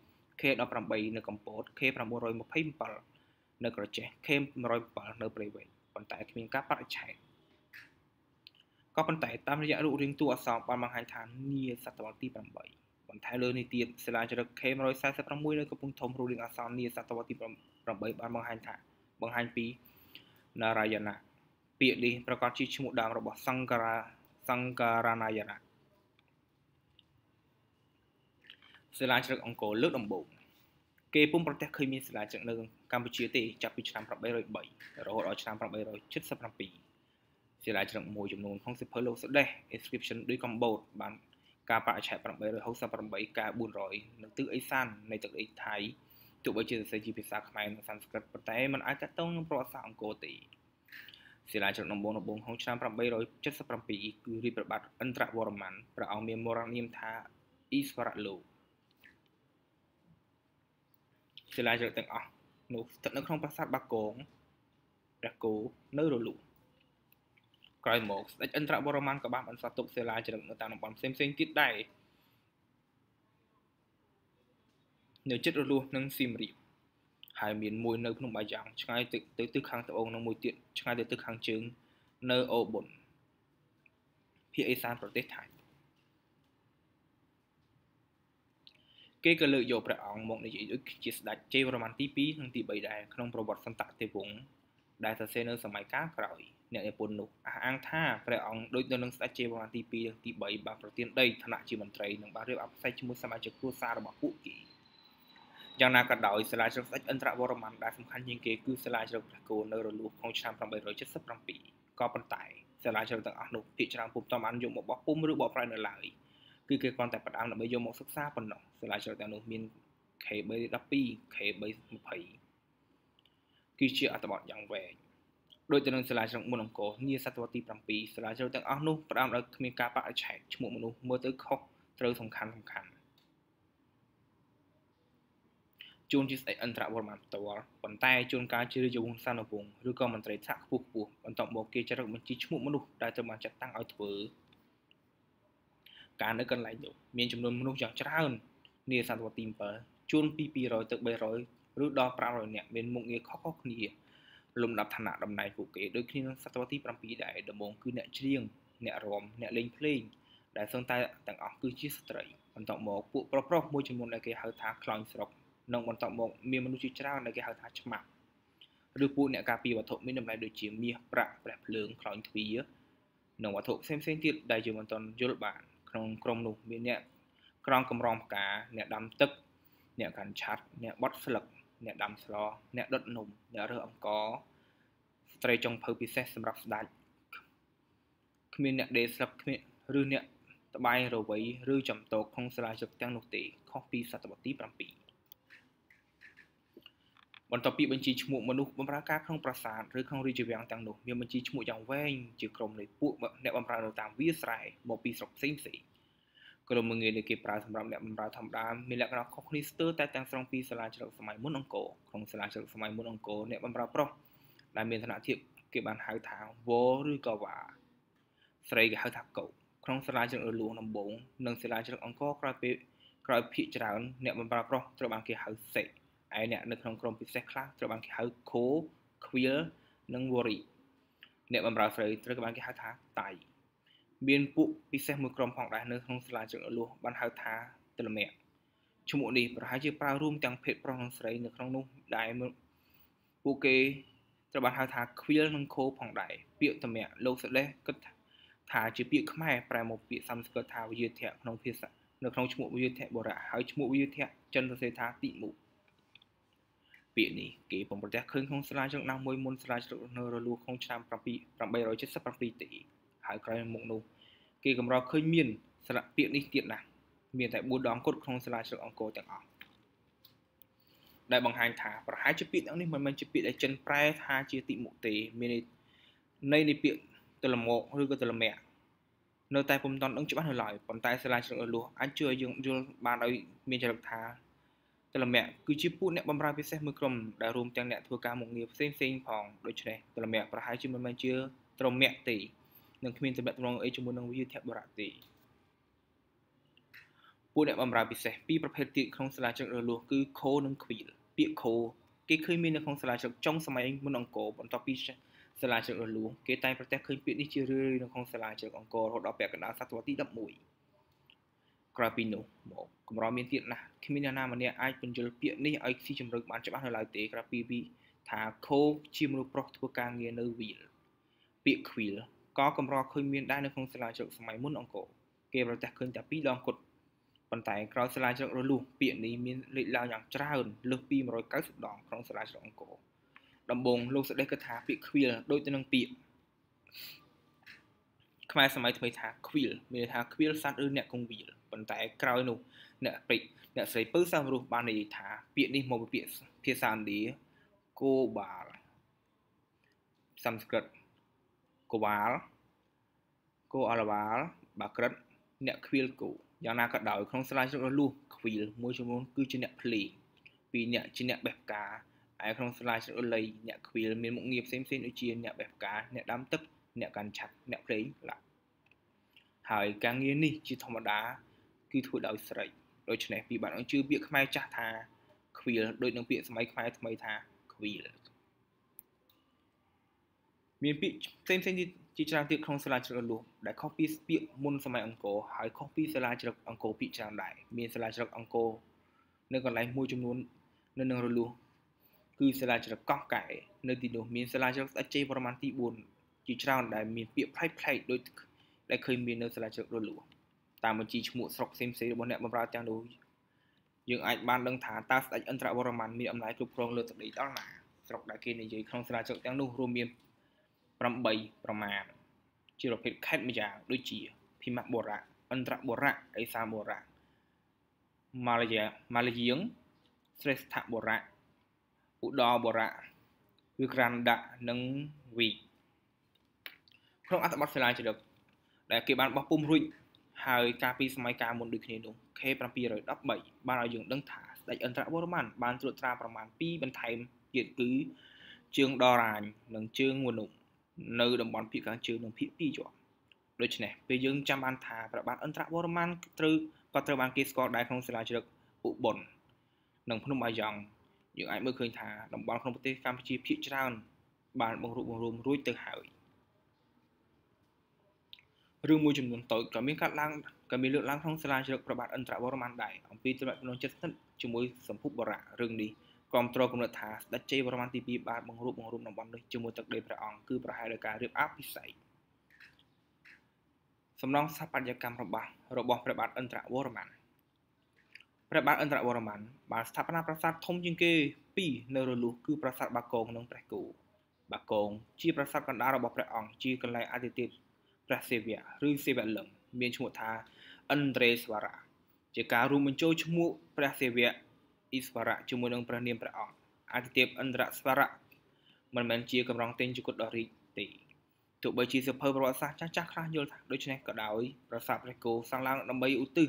K18 នៅកំពត K927 នៅក្រចេះ K107 នៅព្រៃវែងប៉ុន្តែគ្មានការបរិច្ឆេទក៏ប៉ុន្តែតាមរយៈរូបរាងតួអក្សរបានបង្ហាញថានាសតវត្សទី8បន្ថែមលើនេះទៀតសិលាចារឹក K146 នៅកំពង់ធំរូបរាងអក្សរនាសតវត្សទី8បានបង្ហាញថាបង្ហាញពីណារាយណៈពាក្យនេះប្រកាសជាឈ្មោះដើមរបស់សង្ការសង្ការណាយណៈសិលាចារឹកអង្គរលើកដំបូងគេពុំប្រទះឃើញមានសិលាចារឹកនៅកម្ពុជាទេចាប់ពីឆ្នាំ803រហូតដល់ឆ្នាំ877សាលាជ្រឹកមួយចំនួនក្នុងសិភើលោកសដេស inscription ដូចកម្ពុជាបានការបរិឆេទ868កា400នៅទិសអេសាននៃទឹកអេថៃទោះបីជាសរសេរជាភាសាខ្មែរនិងសំស្ក្រឹតប៉ុន្តែมันអាចតកតងនឹងប្រវត្តិសាស្ត្រអង្គរទេសិលាជ្រកដំបងដំបងក្នុងឆ្នាំ877គឺរាជប្របាទឥន្ទ្រវរ្ម័នព្រះអង្គមានមរណនាមថាអ៊ីស្វរលោកសិលាជ្រកទាំងអស់នោះស្ថិតនៅក្នុងប្រាសាទបាគងព្រះគោនៅរលុះក្រោយមកស្ដេចឥន្ទ្រវរ្ម័នក៏បានបន្សល់ទុកសិលាចារឹកនៅតាមតំបន់ផ្សេងៗទៀតដែរនៅចិត្តរលួសនិងសៀមរាបហើយមានមួយនៅភ្នំបាយ៉ាងឆ្ងាយទៅទិសខាងត្បូងនិងមួយទៀតឆ្ងាយទៅទិសខាងជើងនៅអូប៊ុនភាគឦសានប្រទេសថៃគេក៏លើកយកព្រះអង្គមកនិយាយដូចជាស្ដេចជ័យវរ្ម័នទី2និងទី3ដែរក្នុងប្រវត្តិសន្តៈទេវង្សដែលសរសេរនៅសម័យកាលក្រោយ។អ្នកនិពន្ធនោះអះអាងថាព្រះអង្គដូចនៅនឹងស្ដេចជេវរ៉ាទី2និងទី3បានប្រទានដីឋានៈជាមន្ត្រីនិងបានរៀបអភិសេកជាមួយសមាជិកគ្រួសាររបស់ពួកគេយ៉ាងណាក៏ដោយសាលាជ្រឹកស្ដេចឥន្ទ្រវរ្ម័នដែលសំខាន់ជាងគេ គឺសាលាជ្រឹកព្រះគោនៅរលួសក្នុងឆ្នាំ877ក៏ប៉ុន្តែសាលាជ្រឹកទាំងអស់នោះភាគច្រើនពុំតាមបានយកមកបោះពុំឬបកប្រែនៅឡើយគឺគេគ្រាន់តែផ្ដើមដើម្បីយកមកសិក្សាប៉ុណ្ណោះសាលាជ្រឹកទាំងនោះមាន K312 K320 គឺជាអត្ថបទយ៉ាងវែងដោយទៅនឹងសាលាជ្រុកមុនអង្គរងារសតវត្សទី7សាលាជ្រុកទាំងអស់នោះផ្ដើមដោយគ្មានការបកឲ្យឆែកឈ្មោះមនុស្សមើលទៅខុសត្រូវសំខាន់សំខាន់ជួនជាស្ដេចអន្តរវរ្ម័នផ្ទាល់ប៉ុន្តែជួនកាលជារាជវង្សានុវង្សឬក៏មន្ត្រីថ្នាក់ខ្ពស់ខ្ពស់បន្ទាប់មកគេចារឹកបញ្ជីឈ្មោះមនុស្សដែលត្រូវបានចាត់តាំងឲ្យធ្វើការនៅកន្លែងនោះមាន ចំនួនមនុស្សយ៉ាងច្រើននាសតវត្សទី7ជួនពី200ទៅ300ឬដល់500នាក់មានមុខងារខុសៗគ្នាលំដាប់ឋានៈតំណែងពួកគេដូចគ្នានឹងសតវត្សទី7ដែរដំបូងគឺអ្នកច្រៀងអ្នករាំអ្នកលេងភ្លេងដែលសឹងតែទាំងអស់គឺជាស្ត្រីបន្ទាប់មកពួកប្រុសប្រុសមួយចំនួនដែលគេហៅថាខ្លោញស្រុកនិងបន្ទាប់មកមានមនុស្សជាច្រើនដែលគេហៅថាឆ្មាក់ឬពួកអ្នកការពារវត្ថុមានតម្លៃដូចជា មាសប្រាក់ព្រះភ្លើងខ្លោញទ្វារនិងវត្ថុផ្សេងផ្សេងទៀតដែលយើងមិនទាន់យល់បានក្នុងក្រុមនោះមានអ្នកក្រងកម្រងផ្កាអ្នកដាំទឹកអ្នកកាន់ឆ័ត្រអ្នកបត់ស្លឹកអ្នកដាំស្លអ្នកដុតនំអ្នករើសអង្ករស្ត្រីចុងភៅពិសេសសម្រាប់ស្ដាច់គ្មានអ្នកដេស្លឹកគ្មានឬអ្នកត្បាញរវៃឬចំតោកក្នុងស្រាជឹកទាំងនោះទេខុសពីសតវទី7បន្ទាប់ពីបញ្ជីឈ្មោះមនុស្សបម្រើការក្នុងប្រាសាទឬក្នុងរាជវាំងទាំងនោះ មានបញ្ជីឈ្មោះយ៉ាងវែងជាក្រុមនៃពួកអ្នកបម្រើនៅតាមវាលស្រែមកពីស្រុកផ្សេងផ្សេងក្រុមងារដែលគេប្រើសម្រាប់អ្នកបម្រើធម្មតាមានលក្ខណៈខុសគ្នាស្ទើរតែទាំងស្រុងពីសាលាជ្រកសម័យមុនអង្គរក្នុងសាលាជ្រកសម័យមុនអង្គរអ្នកបម្រើប្រុសដែលមានឋានៈធៀបគេបានហៅថាវឬក៏វ៉ាស្រីគេហៅថាកោក្នុងសាលាជ្រកលួងដំបងនិងសាលាជ្រកអង្គរក្រោយពេលក្រោយភាកច្រើនអ្នកបម្រើប្រុសត្រូវបានគេហៅសេឯអ្នកនៅក្នុងក្រុមពិសេសខ្លះត្រូវបានគេហៅខូខ្វៀលនិងវរីអ្នកបម្រើស្រីត្រូវបានគេហៅថាតៃមានពួកពិសេសមួយក្រុមផងដែរនៅក្នុងសាលាជើងអលួសបានហៅថាទលមៈឈ្មោះនេះប្រហែលជាប្រើរួមទាំងភេទប្រុសនិងស្រីនៅក្នុងនោះដែរពួកគេ ត្រូវបានហៅថាខ្វៀលនិងខោផងដែរពាក្យទមៈលោកសលេសគិតថាជាពាក្យខ្មែរប្រែមកពាក្យសំស្ក្រឹតថាវិយធៈក្នុងភាសានៅក្នុងឈ្មោះវិយធៈបុរៈហើយឈ្មោះវិយធៈចិនសរសេរថាតិមុខពាក្យនេះគេបំប្រទះឃើញក្នុងស្លាជ្រឹកណាមួយមុនស្លាជ្រឹកនៅរលួក្នុងឆ្នាំ7 877ទេហើយក្រោយមកនោះគេកម្រឃើញមានសារៈពាក្យនេះទៀតណាស់មាន តែ4ដងគត់ក្នុងសាលាជ្រឹកអង្គរទាំងអស់ដែលបង្ហាញថាប្រហែលជាពាក្យទាំងនេះមិនមែនជាពាក្យដែលចិនប្រែថាជាតិមុខទេមានន័យនៃពាក្យទលមកឬក៏ទលមៈនៅតែពុំតន់ដឹងច្បាស់នៅឡើយប៉ុន្តែសាលាជ្រឹកអលួសអាចជួយឲ្យយើងយល់បានដោយមានចរិតថាទលមៈគឺជាពួកអ្នកបម្រើពិសេសមួយក្រុមដែលរួមទាំងអ្នកធ្វើការមុខងារផ្សេងៗផងដូច្នេះទលមៈប្រហែលជាមិនមែនជាត្រមៈទេនិងគ្មានទំនាក់ទំនងអីជាមួយនឹងវិទ្យាបរៈទេពួកអ្នកបម្រើពិសេសពីរប្រភេទទៀតក្នុងសាលាជ្រឹករលួសគឺខូនិងខ្វីលពាក្យខូគេឃើញមាននៅក្នុងសាលាជ្រឹកចុងសម័យមុនអង្គរបន្ទាប់ពីសាលាជ្រឹករលួសគេតែងប្រទះឃើញពាក្យនេះជារឿយនៅក្នុងសាលាជ្រឹកអង្គររហូតដល់ពាក់កណ្ដាលសតវត្សទី11ក្រោយពីនោះមកកម្រមានទៀតណាស់គ្មានអ្នកណាម្នាក់អាចបញ្យល់ពាក្យនេះឲ្យស៊ីជម្រៅបានច្បាស់នៅឡើយទេក្រៅពីថាខូជាមនុស្សប្រុសធ្វើការងារនៅវិលពាក្យខ្វីលក៏កម្រឃើញមានដែរនៅក្នុងសិលាជ្រឹកសម័យមុនអង្គរគេប្រទះឃើញតែ2ដងគត់ប៉ុន្តែក្រោយសិលាជ្រឹករលុះពាក្យនេះមានលេចឡើងយ៉ាងច្រើនលើសពី190ដងក្នុងសិលាជ្រឹកអង្គរដំបូងលោកសេចក្តីគិតថាពាក្យខ្វៀលដូចទៅនឹងពាក្យខ្មែរសម័យថ្មីថាខ្វៀលមានន័យថាខ្វៀលសัตว์ឬអ្នកកងវាលប៉ុន្តែក្រោយនោះអ្នកព្រិចអ្នកស្រីពៅសាមរស់បាននិយាយថា ពាក្យនេះមកពីពាក្យភាសាឥណ្ឌាគោបាលសំស្ក្រឹតកវ៉ាលគូអលវ៉ាលបាក្រិត អ្នកខ្វៀលគូយ៉ាងណាក៏ដោយក្នុងស្រាវជ្រាវរបស់លូសខ្វៀលមួយចំនួនគឺជាអ្នកភ្លីពីរអ្នកជា អ្នកបេះផ្កាឯក្នុងស្រាវជ្រាវលីអ្នកខ្វៀលមានមុខងារផ្សេងផ្សេងដូចជាអ្នកបេះផ្កាអ្នកដាំទឹកអ្នកកាន់ឆ័ត្រអ្នកភ្លេងឡាហើយការងារនេះ ជាធម្មតាគឺធ្វើដោយស្រីដូច្នេះពីបានអញ្ជើញពាក្យខ្មែរចាស់ថាខ្វៀលដូចនឹងពាក្យសម័យខ្មែរថ្មីថាខ្វៀលមានពាក្យផ្សេងផ្សេងជាច្រើនទៀតក្នុងសាលាជ្រឹកលួសដែលខុសពីពាក្យមុនសម័យអង្គរហើយខុសពីសាលាជ្រឹកអង្គរពាក្យច្រើនដែរមានសាលាជ្រឹកអង្គរនៅកន្លែងមួយចំនួននៅនឹងរលួសគឺសាលាជ្រឹកកោះកែនៅទីនោះមាន សាលាជ្រឹកស្ដេចជ័យវរ្ម័នទី4ជាច្រើនដែលមានពាក្យផ្លែកៗដូចដែលឃើញមាននៅសាលាជ្រឹករលួសតាមបញ្ជីឈ្មោះស្រុកផ្សេងៗរបស់អ្នកបម្រើទាំងនោះយើងអាចបានដឹងថាតើស្ដេចឥន្ទ្រវរ្ម័នមានអំណាចគ្រប់គ្រងលើទឹកដីដល់ណាស្រុកដែលគេនិយាយក្នុងសាលាជ្រឹកទាំងនោះរួមមាន8ប្រមាណជាប្រភេទខេតមួយយ៉ាងដូចជាភីម៉ាបូរៈអន្តរបូរៈអេសាបូរៈម៉ាឡយាម៉ាឡយាងស្រេស្ថបូរៈឧដរបូរៈគឺក្រាន់ដាក់និងវីក្នុងអត្ថបទសិលាចារឹកដែលគេបានបោះពុំរួចហើយកាលពីសម័យកាលមុនដូចគ្នានោះ K713 បានឲ្យយើងដឹងថាស្ដេចអន្តរបូរម៉ានបានត្រួតត្រាប្រមាណ2បន្ថែមទៀតគឺ ជើងដរាញនិងជើងមនុស្សនៅតំបន់ភៀកខាងជើងនិងភៀកពីរជាប់ដូច្នេះពេលយើងចាំបានថាព្រះបាទអន្តរវរ្ម័នត្រូវក៏ត្រូវបានគេស្គាល់ដែរក្នុងសិលាជ្រឹកឧបុននិងភ្នំអាយ៉ង់យើងអាចមើលឃើញថាតំបន់ក្នុងប្រទេសកម្ពុជាភៀកច្រើនបាន បង្រួបបង្រួមរួចទៅហើយរឿងមួយចំនួនតូចក៏មានកាត់ឡើងក៏មានលើកឡើងក្នុងសាលាជ្រឹកប្របាទអន្តរវរ្ម័នដែរអំពីទំនាក់ទំនងចិត្តស្និទ្ធជាមួយសម្ភពបរៈរឿងនេះគ្រប់គ្រងគំនិតថាស្ដេចជ័យវរ្ម័នទី2បានបង្រួបបង្រួមតំបន់នេះជាមួយទឹកដីព្រះអង្គគឺប្រហែលដោយការរៀបអាភិសេកសំណងស្ថាបត្យកម្មរបស់របស់ព្រះបាទឥន្ទ្រវរ្ម័នព្រះបាទឥន្ទ្រវរ្ម័នបានស្ថាបនាប្រាសាទធំជាងគេពីរនៅរលួសគឺប្រាសាទបាគងនិងព្រះគោបាគងជាប្រាសាទកណ្ដាលរបស់ព្រះអង្គជាកន្លែងអតិទេពព្រះសិវៈឬសិវៈលឹងមានឈ្មោះថាឥន្ទ្រេស្វរាជាការរួមបញ្ចូលឈ្មោះព្រះសិវៈអ៊ីស្វរៈជាមួយនឹងព្រះនាមព្រះអង្គអាទិទេពឥន្ទ្រស្វរៈមិនមែនជាកម្រងទិញជគុតដ៏រីកទេទោះបីជាសិភើប្រវត្តិសាស្ត្រចាស់ចាស់ខ្លះយល់ថាដូច្នេះក៏ដោយប្រាសាទព្រះគោសាងឡើងដើម្បីឧទ្ទិស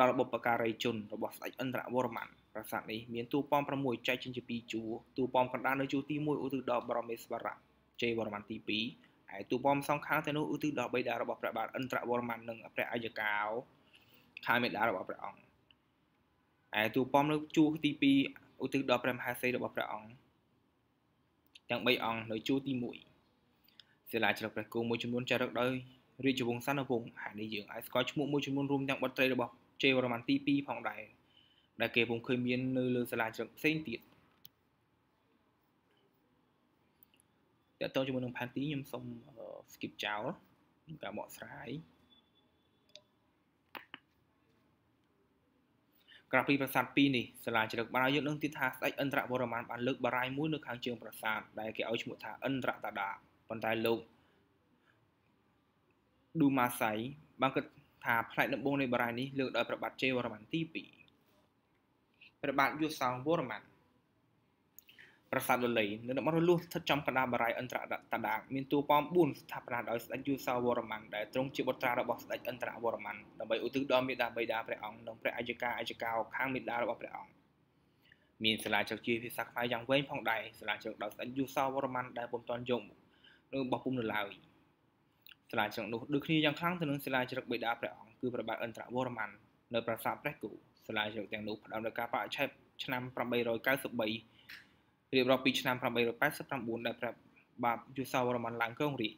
ដល់បុព្វការីជនរបស់ស្ដេចឥន្ទ្រវរ្ម័នប្រាសាទនេះមានតួប៉ម6ចែកចេញជា2ជួរតួប៉មកណ្ដាលនៅជួរទី1ឧទ្ទិសដល់បរមេស្វរៈជ័យវរ្ម័នទី2ហើយតួប៉មសងខាងទៅនោះឧទ្ទិសដល់បិតារបស់ព្រះបាទឥន្ទ្រវរ្ម័ននិងព្រះអយ្យកោខាមេដារបស់ព្រះអង្គឯទូប៉មនៅជួរទី2ឧទ្ទិសដល់ព្រះមហាសីរបស់ព្រះអង្គទាំង3អង្គនៅជួរទី1សិលាជ្រកព្រះគង់មួយចំនួនចារឹកដោយរាជវង្សានុវង្សហើយនេះយើងអាចស្គាល់ឈ្មោះមួយចំនួនរួមទាំងបុត្រីរបស់ជ័យវរ្ម័នទី2ផងដែរដែលគេពុំឃើញមាននៅលើសិលាជ្រកផ្សេងទៀតតើតើជាមួយនឹងផានទីខ្ញុំសូម skip ចោលការបកស្រាយក្រៅពីប្រាសាទពីរនេះសាលាជ្រឹកបានឲ្យយើងដឹងទៀតថាស្ដេចឥន្ទ្រវរ្ម័នបានលើកបារាយមួយនៅខាងជើងប្រាសាទដែលគេឲ្យឈ្មោះថាឥន្ទ្រតាដាប៉ុន្តែលោកឌូម៉ាសៃបានគិតថាផ្នែកដំបូងនៃបារាយនេះលើកដោយព្រះបាទជ័យវរ្ម័នទី2ព្រះបាទយសោវរ្ម័នប្រាសាទលលៃនៅតំបន់រលួសស្ថិតចំកណ្ដាលបារាយអន្តរតដាកមានតួប៉ម4ស្ថាបនាដោយស្ដេចយូសាវរ្ម័នដែលទ្រង់ជាបុត្រារបស់ស្ដេចអន្តរវរ្ម័នដើម្បីឧទ្ទិសដល់មាតាបិតាព្រះអង្គនិងព្រះអយ្យការអយ្យកោខាងមាតារបស់ព្រះអង្គមានសាលាជ្រកជាភាសាខ្មែរយ៉ាងវែងផងដែរសាលាជ្រកដោយស្ដេចយូសាវរ្ម័នដែលពុំទាន់យកនៅបោះពុំនៅឡើយសាលាជ្រកនោះដូចគ្នាយ៉ាងខ្លាំងទៅនឹងសាលាជ្រកបិតាព្រះអង្គគឺព្រះបាទអន្តរវរ្ម័ននៅប្រាសាទព្រះគូសាលាជ្រកទាំងនោះផ្ដើមដោយការបរិច្ឆេទឆ្នាំ893រៀបរាប់ពីឆ្នាំ889ដែលព្រះបាទយូសាវរ្ម័នឡើងគ្រងរាជ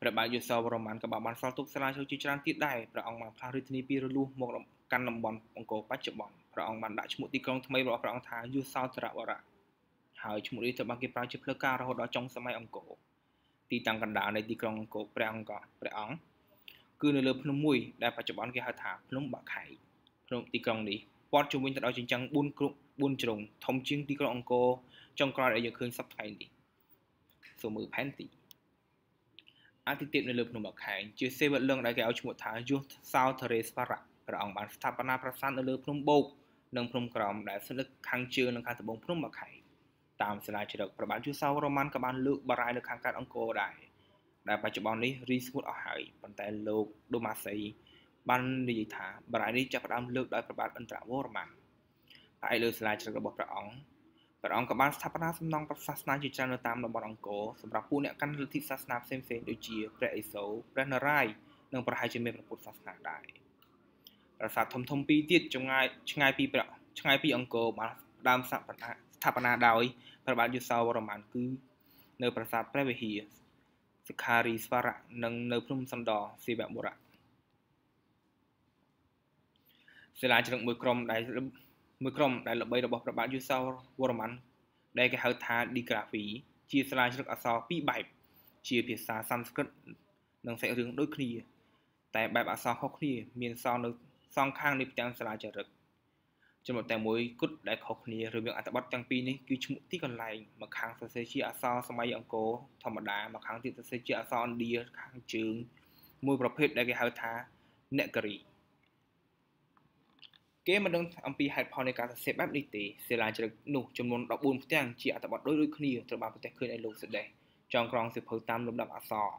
ព្រះបាទយូសាវរ្ម័នក៏បានសល់ទុកសាលាជ័យជាច្រើនទៀតដែរព្រះអង្គបានផ្លាស់រាជធានីពីរលួសមកកាន់តំបន់អង្គរបច្ចុប្បន្នព្រះអង្គបានដាក់ឈ្មោះទីក្រុងថ្មីរបស់ព្រះអង្គថាយូសាវត្រវរៈហើយឈ្មោះនេះត្រូវបានគេប្រើជាផ្លូវការរហូតដល់ចុងសម័យអង្គរទីតាំងកណ្ដាលនៃទីក្រុងអង្គរព្រះអង្គព្រះអង្គគឺនៅលើភ្នំមួយ ដែលបច្ចុប្បន្នគេហៅថាភ្នំបាក់ខែកភ្នំទីក្រុងនេះព័ទ្ធជុំវិញទៅដោយជញ្ជាំង4គ្រប់4ជ្រុងធំជាងទីក្រុងអង្គរចុងក្រោយដែលយើងឃើញសប្តាហ៍នេះសូមមើលផែនទីអាទិទេពនៅលើភ្នំបាខែងជាសេវកលឹងដែលគេឲ្យឈ្មោះថាយូសោធរេស្វរៈព្រះអង្គបានស្ថាបនាប្រាសាទនៅលើភ្នំបូកនិងភ្នំក្រោមដែលស្លឹកខាងជើងនិងខាងត្បូងភ្នំបាខែងតាមសាលាជ្រឹកប្របានយូសោរ៉ូម៉ាន់ក៏បានលើកបារាយនៅខាងកើតអង្គរដែរដែលបច្ចុប្បន្ននេះរីស្ងួតអស់ហើយប៉ុន្តែលោកដូម៉ាសី បាននិយាយថាបារាយនេះចាប់ផ្ដើមលើកដោយប្របាទអន្តរវរ្ម័នផ្អែកលើសិលាជ្រឹករបស់ព្រះអង្គព្រះអង្គក៏បានស្ថាបនាសំណង់សាសនាជាច្រើននៅតាមតំបន់អង្គរសម្រាប់ពួកអ្នកកាន់លទ្ធិសាសនាផ្សេងៗដូចជាព្រះឥសូរព្រះនារាយណ៍និងប្រហែលជាមានព្រះពុទ្ធសាសនាដែរប្រាសាទធំៗពីរទៀតចម្ងាយឆ្ងាយពីព្រះឆ្ងាយពីអង្គរបានដើមស្ថាបនាដោយព្រះបាទយសោវរ្ម័នគឺ នៅប្រាសាទព្រះវិហារសិខារីស្វរៈនិងនៅភ្នំសំដរសិវបុរៈសិលាជ្រឹកមួយក្រុមដែលមួយក្រុមដែលល្បីរបស់ព្រះបាទយូសោវរ្ម័នដែលគេហៅថា Digraphi ជាស្រាយជ្រឹកអក្សរពីរបែបជាភាសាសំស្ក្រឹតនិងសាច់រឿងដូចគ្នាតែបែបអក្សរខុសគ្នាមានសនៅសងខាងនៃផ្ទាំងស្រាយជ្រឹកចំណុចតែមួយគត់ដែលខុសគ្នារវាងអត្ថបទទាំងពីរនេះគឺឈ្មោះទីកន្លែងមួយខាងសរសេរជាអក្សរសម័យអង្គរធម្មតាមួយខាងទៀតសរសេរជាអក្សរឥណ្ឌាខាងជើងមួយប្រភេទដែលគេហៅថាអ្នកករី។គេមិនដឹងអំពីហេតុផលនៃការសរសេរបែបនេះទេសិលាជ្រឹកនោះចំនួន14ផ្ទាំងជាអត្ថបទដូចដូចគ្នាត្រូវបានប្រទេសឃើញឲ្យលោកសេដេសចងក្រងសៀវភៅតាមលំដាប់អក្សរ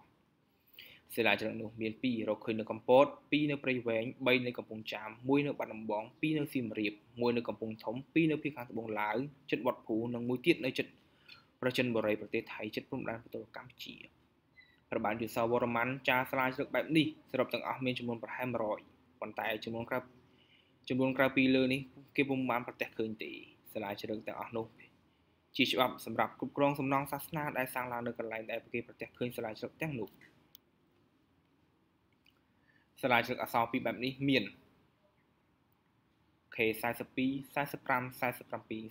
សិលាជ្រឹកនោះមាន2រកឃើញនៅកម្ពូត2នៅព្រៃវែង3នៅកំពង់ចាម1នៅ បាត់ដំបង2នៅសៀមរាប1នៅកំពង់ធំ2នៅភូមិខាងត្បូងឡាវជិតវត្តភូនិងមួយទៀតនៅជិតប្រចិនបុរីប្រទេសថៃជិតព្រំដែនប្រទេសកម្ពុជាព្រះបាទយសោវរ្ម័នចារស្រាវជ្រាវបែបនេះសរុបទាំងអស់មានចំនួនប្រហែល100ប៉ុន្តែចំនួនក្រៅចំនួនក្រៅពីលើនេះគេពុំបានប្រទះឃើញទេសាលាជ្រឹងទាំងអស់នោះជាច្បាប់សម្រាប់គ្រប់គ្រងសំណង់សាសនាដែលសាងឡើងនៅកន្លែងដែលគេប្រទះឃើញសាលាជ្រឹកទាំងនោះសាលាជ្រឹកអសរពីរបែបនេះមាន K42 45 47 57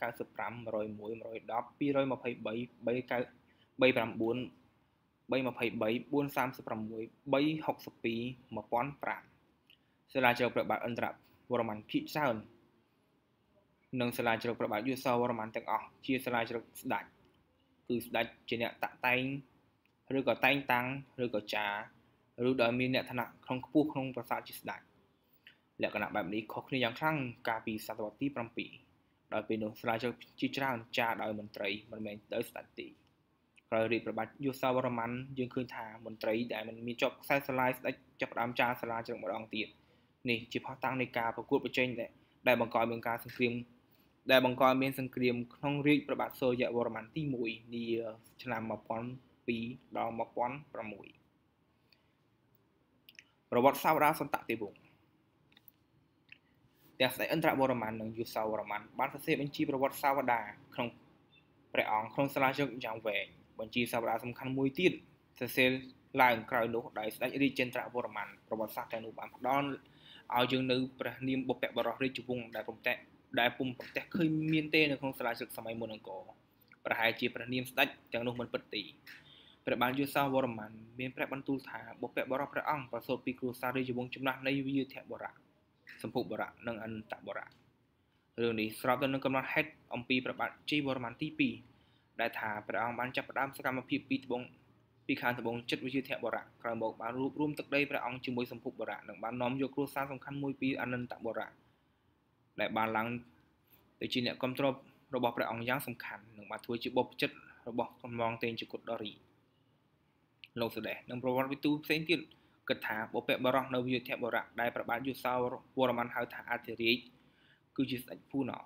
95 101 110 223 393 323 436 362 1005សាលាជ្រៅប្របាទឥន្ទ្រវរ្ម័នភិបច្រើននិងសាលាជ្រៅប្របាទយសវរ្ម័នទាំងអស់ជាសាលាជ្រៅស្ដេចគឺស្ដេចជាអ្នកតាក់តែងឬក៏តែងតាំងឬក៏ចាឬដោយមានលក្ខណៈក្នុងខ្ពស់ក្នុងប្រាសាទជាស្ដេចលក្ខណៈបែបនេះខុសគ្នាយ៉ាងខ្លាំងកាលពីសតវត្សទី7ដោយពេលនោះស្រាវជ្រាវជាច្រើនចារដោយមន្ត្រីមិនមែនដោយស្ដេចទេក្រោយរាជប្របាទយសវរ្ម័នយើងឃើញថាមន្ត្រីដែលមិនមានជាប់ខ្សែស្រឡាយស្ដេចចាប់ផ្ដើមចារសាលាជ្រៅម្ដងទៀតនេះជាផោះតាំងនៃការប្រកួតប្រជែងដែលបង្កឲ្យមានការសង្គ្រាមដែលបង្កឲ្យមានសង្គ្រាម ក្នុងរាជព្រះបាទសូរ្យវរ្ម័នទី1នាឆ្នាំ1002ដល់1006ប្រវត្តិសាវរាសន្តតិវង្សទាំងស្ដេចឥន្ទ្រវរ្ម័ននិងយសោវរ្ម័នបានសរសេរបញ្ជីប្រវត្តិសាវតាក្នុងព្រះអង្គក្នុងសាលាជើងយ៉ាងវែងបញ្ជីសាវតាសំខាន់មួយទៀតសរសេរឡើងក្រោយនោះដោយស្ដេចរាជេន្ទ្រវរ្ម័នប្រវត្តិសាស្ត្រទាំងនោះបានផ្ដល់ឲ្យយើងនៅព្រះនាមបុព្វបរោះរាជវង្សដែលពុំតែដែលពុំប្រទេសឃើញមានទេនៅក្នុងសាលាសិក្សាសម័យមុនអង្គរប្រហែលជាព្រះនាមស្ដេចទាំងនោះមិនពិតទេព្រះបានយសោវរ្ម័នមានព្រះបន្ទូលថាបុព្វបរោះព្រះអង្គប្រសូតពីគ្រួសាររាជវង្សចំណាស់នៃវិយធបរៈសម្ភុបរៈនិងអន្តបរៈរឿងនេះស្របទៅនឹងកំណត់ហេតុអំពីព្រះបាទជ័យវរ្ម័នទី2ដែលថាព្រះអង្គបានចាប់ផ្ដើមសកម្មភាពពីត្បូងពីខាងត្បូងចិត្តវិជាធបុរៈក្រោយមកបាន រួបរวมទឹកដីព្រះអង្គជាមួយសម្ភពបុរៈនិងបាននាំយកគ្រួសារសំខាន់មួយពីអនន្តបុរៈដែល បានឡើងទៅជាអ្នកគ្រប់គ្រងរបស់ព្រះអង្គយ៉ាងសំខាន់និងបានធ្វើជាបុព្វជិតរបស់កំឡងតេងជាគុតដរីលោកសដែនិងប្រវត្តិវិទូផ្សេងទៀតគិតថាបុព្វបរោះនៅវិយធបុរៈដែលប្របាទយសោវរម័នហៅថាអធិរាជគឺជាស្ដេចភូណោ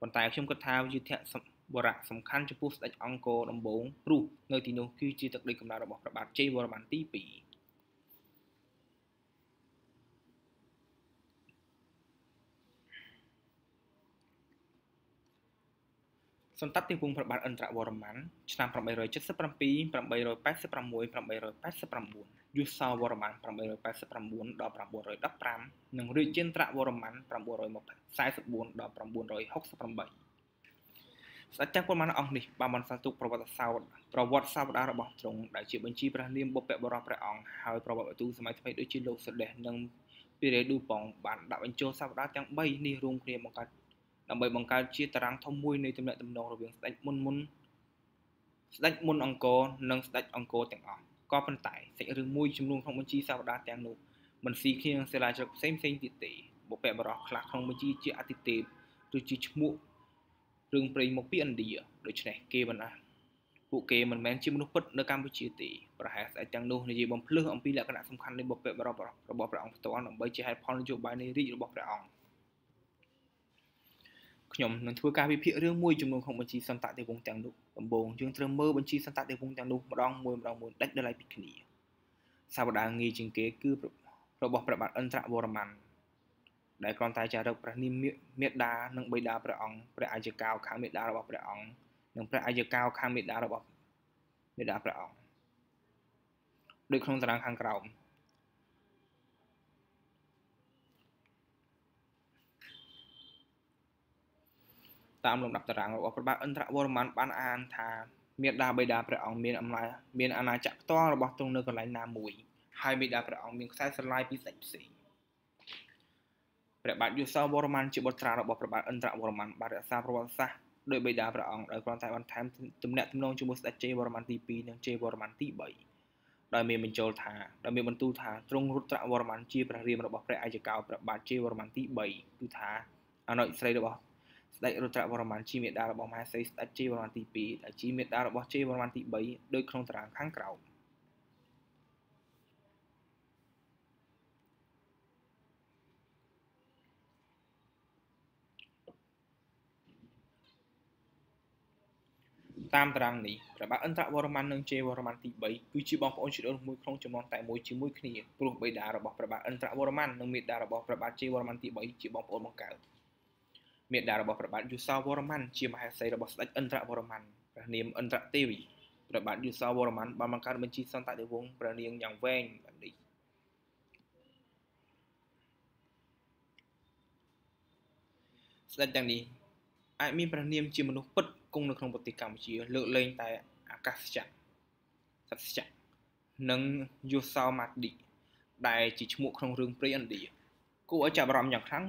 ប៉ុន្តែខ្ញុំគិតថាវិយធបរៈសំខាន់ចំពោះស្ដេចអង្គរដំបងព្រោះនៅទីនោះគឺជាទឹកដីកំណើតរបស់ព្រះបាទជ័យវរ្ម័នទី2ន្តតិវង្សព្រះបាទឥន្ទ្រវរ្ម័នឆ្នាំ877 886 889យសោវរ្ម័ន889ដល់915និងរាជេន្ទ្រវរ្ម័ន944ដល់968ស្ដេចទាំងប៉ុន្មានអង្គនេះបានបន្សល់ទុកប្រវត្តិសាស្ត្រប្រវត្តិសាស្ត្ររបស់ទ្រង់ដែលជាបញ្ជីព្រះនាមបុព្វបុរសព្រះអង្គហើយប្រវត្តិទូសម័យថ្មីដូចជាលោកសដេសនិងពីរេឌូប៉ងបានដាក់បញ្ចូលសាស្ត្រទាំង3នេះរួមគ្នាបង្កើតដើម្បីបង្កើតជាតារាងធំមួយនៃទំនាក់ទំនងរវាងស្ដេចមុនមុនស្ដេចមុនអង្គរនិងស្ដេចអង្គរទាំងអស់ក៏ប៉ុន្តែសាច់រឿងមួយចំនួនក្នុងបញ្ជីសាវតាទាំងនោះមិនស៊ីគ្នានឹងសិលាជ្រឹកផ្សេងផ្សេងទៀតទេបុព្វបុរសខ្លះក្នុងបញ្ជីជាអតិទេពឬជាឈ្មោះរឿងព្រេងមកពីឥណ្ឌាដូច្នេះគេមិនអាចពួកគេមិនមែនជាមនុស្សពិតនៅកម្ពុជាទេប្រហែលស្អែកទាំងនោះនិយាយបំភ្លឺអំពីលក្ខណៈសំខាន់នៃបុព្វបរមរបស់ព្រះអង្គផ្ទាល់ដើម្បីជាហេតុផលនយោបាយនៃរាជរបស់ព្រះអង្គខ្ញុំនឹងធ្វើការវិភាគរឿងមួយចំនួនក្នុងបញ្ជីសន្តតិទេវងទាំងនោះដំបូងយើងត្រូវមើលបញ្ជីសន្តតិទេវងទាំងនោះម្ដងមួយម្ដងមួយដាច់ដោយឡែកពីគ្នាសាវតាងាយជាងគេ គឺរបស់ព្រះបាទឥន្ទ្រវរ្ម័នដែលគ្រាន់តែចារឹកព្រះនាមមេដានិងបិតាព្រះអង្គព្រះអាយកោ ខាងមេដារបស់ព្រះអង្គនិងព្រះអាយកោខាងមេដារបស់មេដាព្រះអង្គដូចក្នុងតារាងខាងក្រោមតាមលំដាប់តារាងរបស់ព្រះបាទអន្តរវរ្ម័នបានអានថាមេដាបិតាព្រះអង្គមានអំណាចមានអាណាចក្រផ្ទាល់របស់ទ្រង់នៅកន្លែងណាមួយហើយមេដាព្រះអង្គមានខ្សែស្រឡាយពីសេចក្ដីព្រះបាទយសោវរ្ម័នជាបុត្រារបស់ព្រះបាទឥន្ទ្រវរ្ម័នបានរក្សាប្រវត្តិសាស្ត្រដោយបិតាព្រះអង្គដោយគ្រាន់តែបន្ថែមទំនាក់ទំនងជាមួយស្ដេចជ័យវរ្ម័នទី2និងជ័យវរ្ម័នទី3ដោយមានបញ្ចូលថាដោយមានបន្ទូលថាទ្រង់រុទ្រវរ្ម័នជាព្រះរាមរបស់ព្រះឯកកោព្រះបាទជ័យវរ្ម័នទី3គឺថាអនុស្រីរបស់ស្ដេចរុទ្រវរ្ម័នជាមេដារបស់មហាសេស្ដេចជ័យវរ្ម័នទី2ដែលជាមេដារបស់ជ័យវរ្ម័នទី3ដោយក្នុងតារាងខាងក្រោម។តាមតារាងនេះព្រះបាទឥន្ទ្រវរ្ម័ននិងជេវរ្ម័នទី3គឺជាបងប្អូនជីដូនមួយក្នុងចំណោមតែមួយជាមួយគ្នាព្រោះបិតារបស់ព្រះបាទឥន្ទ្រវរ្ម័ននិងមាតារបស់ព្រះបាទជេវរ្ម័នទី3ជាបងប្អូនបង្កើតមាតារបស់ព្រះបាទយូសោវរ្ម័នជាមហេសីរបស់ស្ដេចឥន្ទ្រវរ្ម័នព្រះនាមឥន្ទ្រទេវីព្រះបាទយូសោវរ្ម័នបានបង្កើតបញ្ជីសន្តតិវង្សព្រះនាងយ៉ាងវែងបែបនេះស្ដេចទាំងនេះអាចមានព្រះនាមជាមនុស្សពិតគង់នៅក្នុងប្រទេសកម្ពុជាលើកលែងតែអាកាសចក្រសត្វចក្រនិងយូសោម៉ាឌីដែលជាឈ្មោះក្នុងរឿងព្រេងឥណ្ឌាគួរឲ្យចាប់អារម្មណ៍យ៉ាងខ្លាំង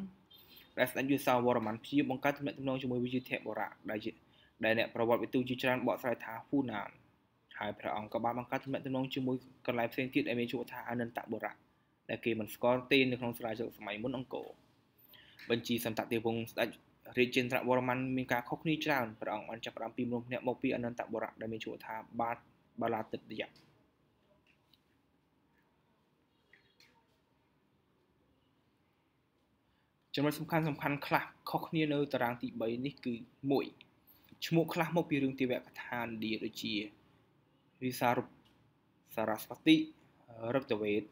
ដែលស្ដេចយូសោវរ្ម័នព្យាបង្កើតទំនាក់ទំនងជាមួយវិជិធបុរៈដែលជាដែលអ្នកប្រវត្តិវិទូជាច្រើនបកស្រាយថាហ៊ូណានហើយព្រះអង្គក៏បានបង្កើតទំនាក់ទំនងជាមួយកន្លែងផ្សេងទៀតដែលមានឈ្មោះថាអនន្តបុរៈដែលគេមិនស្គាល់ទេនៅក្នុងស្រាវជ្រាវសម័យមុនអង្គរបញ្ជីសន្តតិវង្សស្ដេចរាជេន្ទ្រវរ្ម័នមានការខុសគ្នាច្រើនព្រះអង្គបានចាប់ផ្ដើមពីមនុស្សម្នាក់មកពីអនន្តបុរៈដែលមានឈ្មោះថាបាទបាឡាទិតយៈចំណុចសំខាន់សំខាន់ខ្លះខុសគ្នានៅតារាងទី3នេះគឺ1ឈ្មោះខ្លះមកពីរឿងទេវកថាឥណ្ឌាដូចជាវិសារពសារស្វតិរកតវេត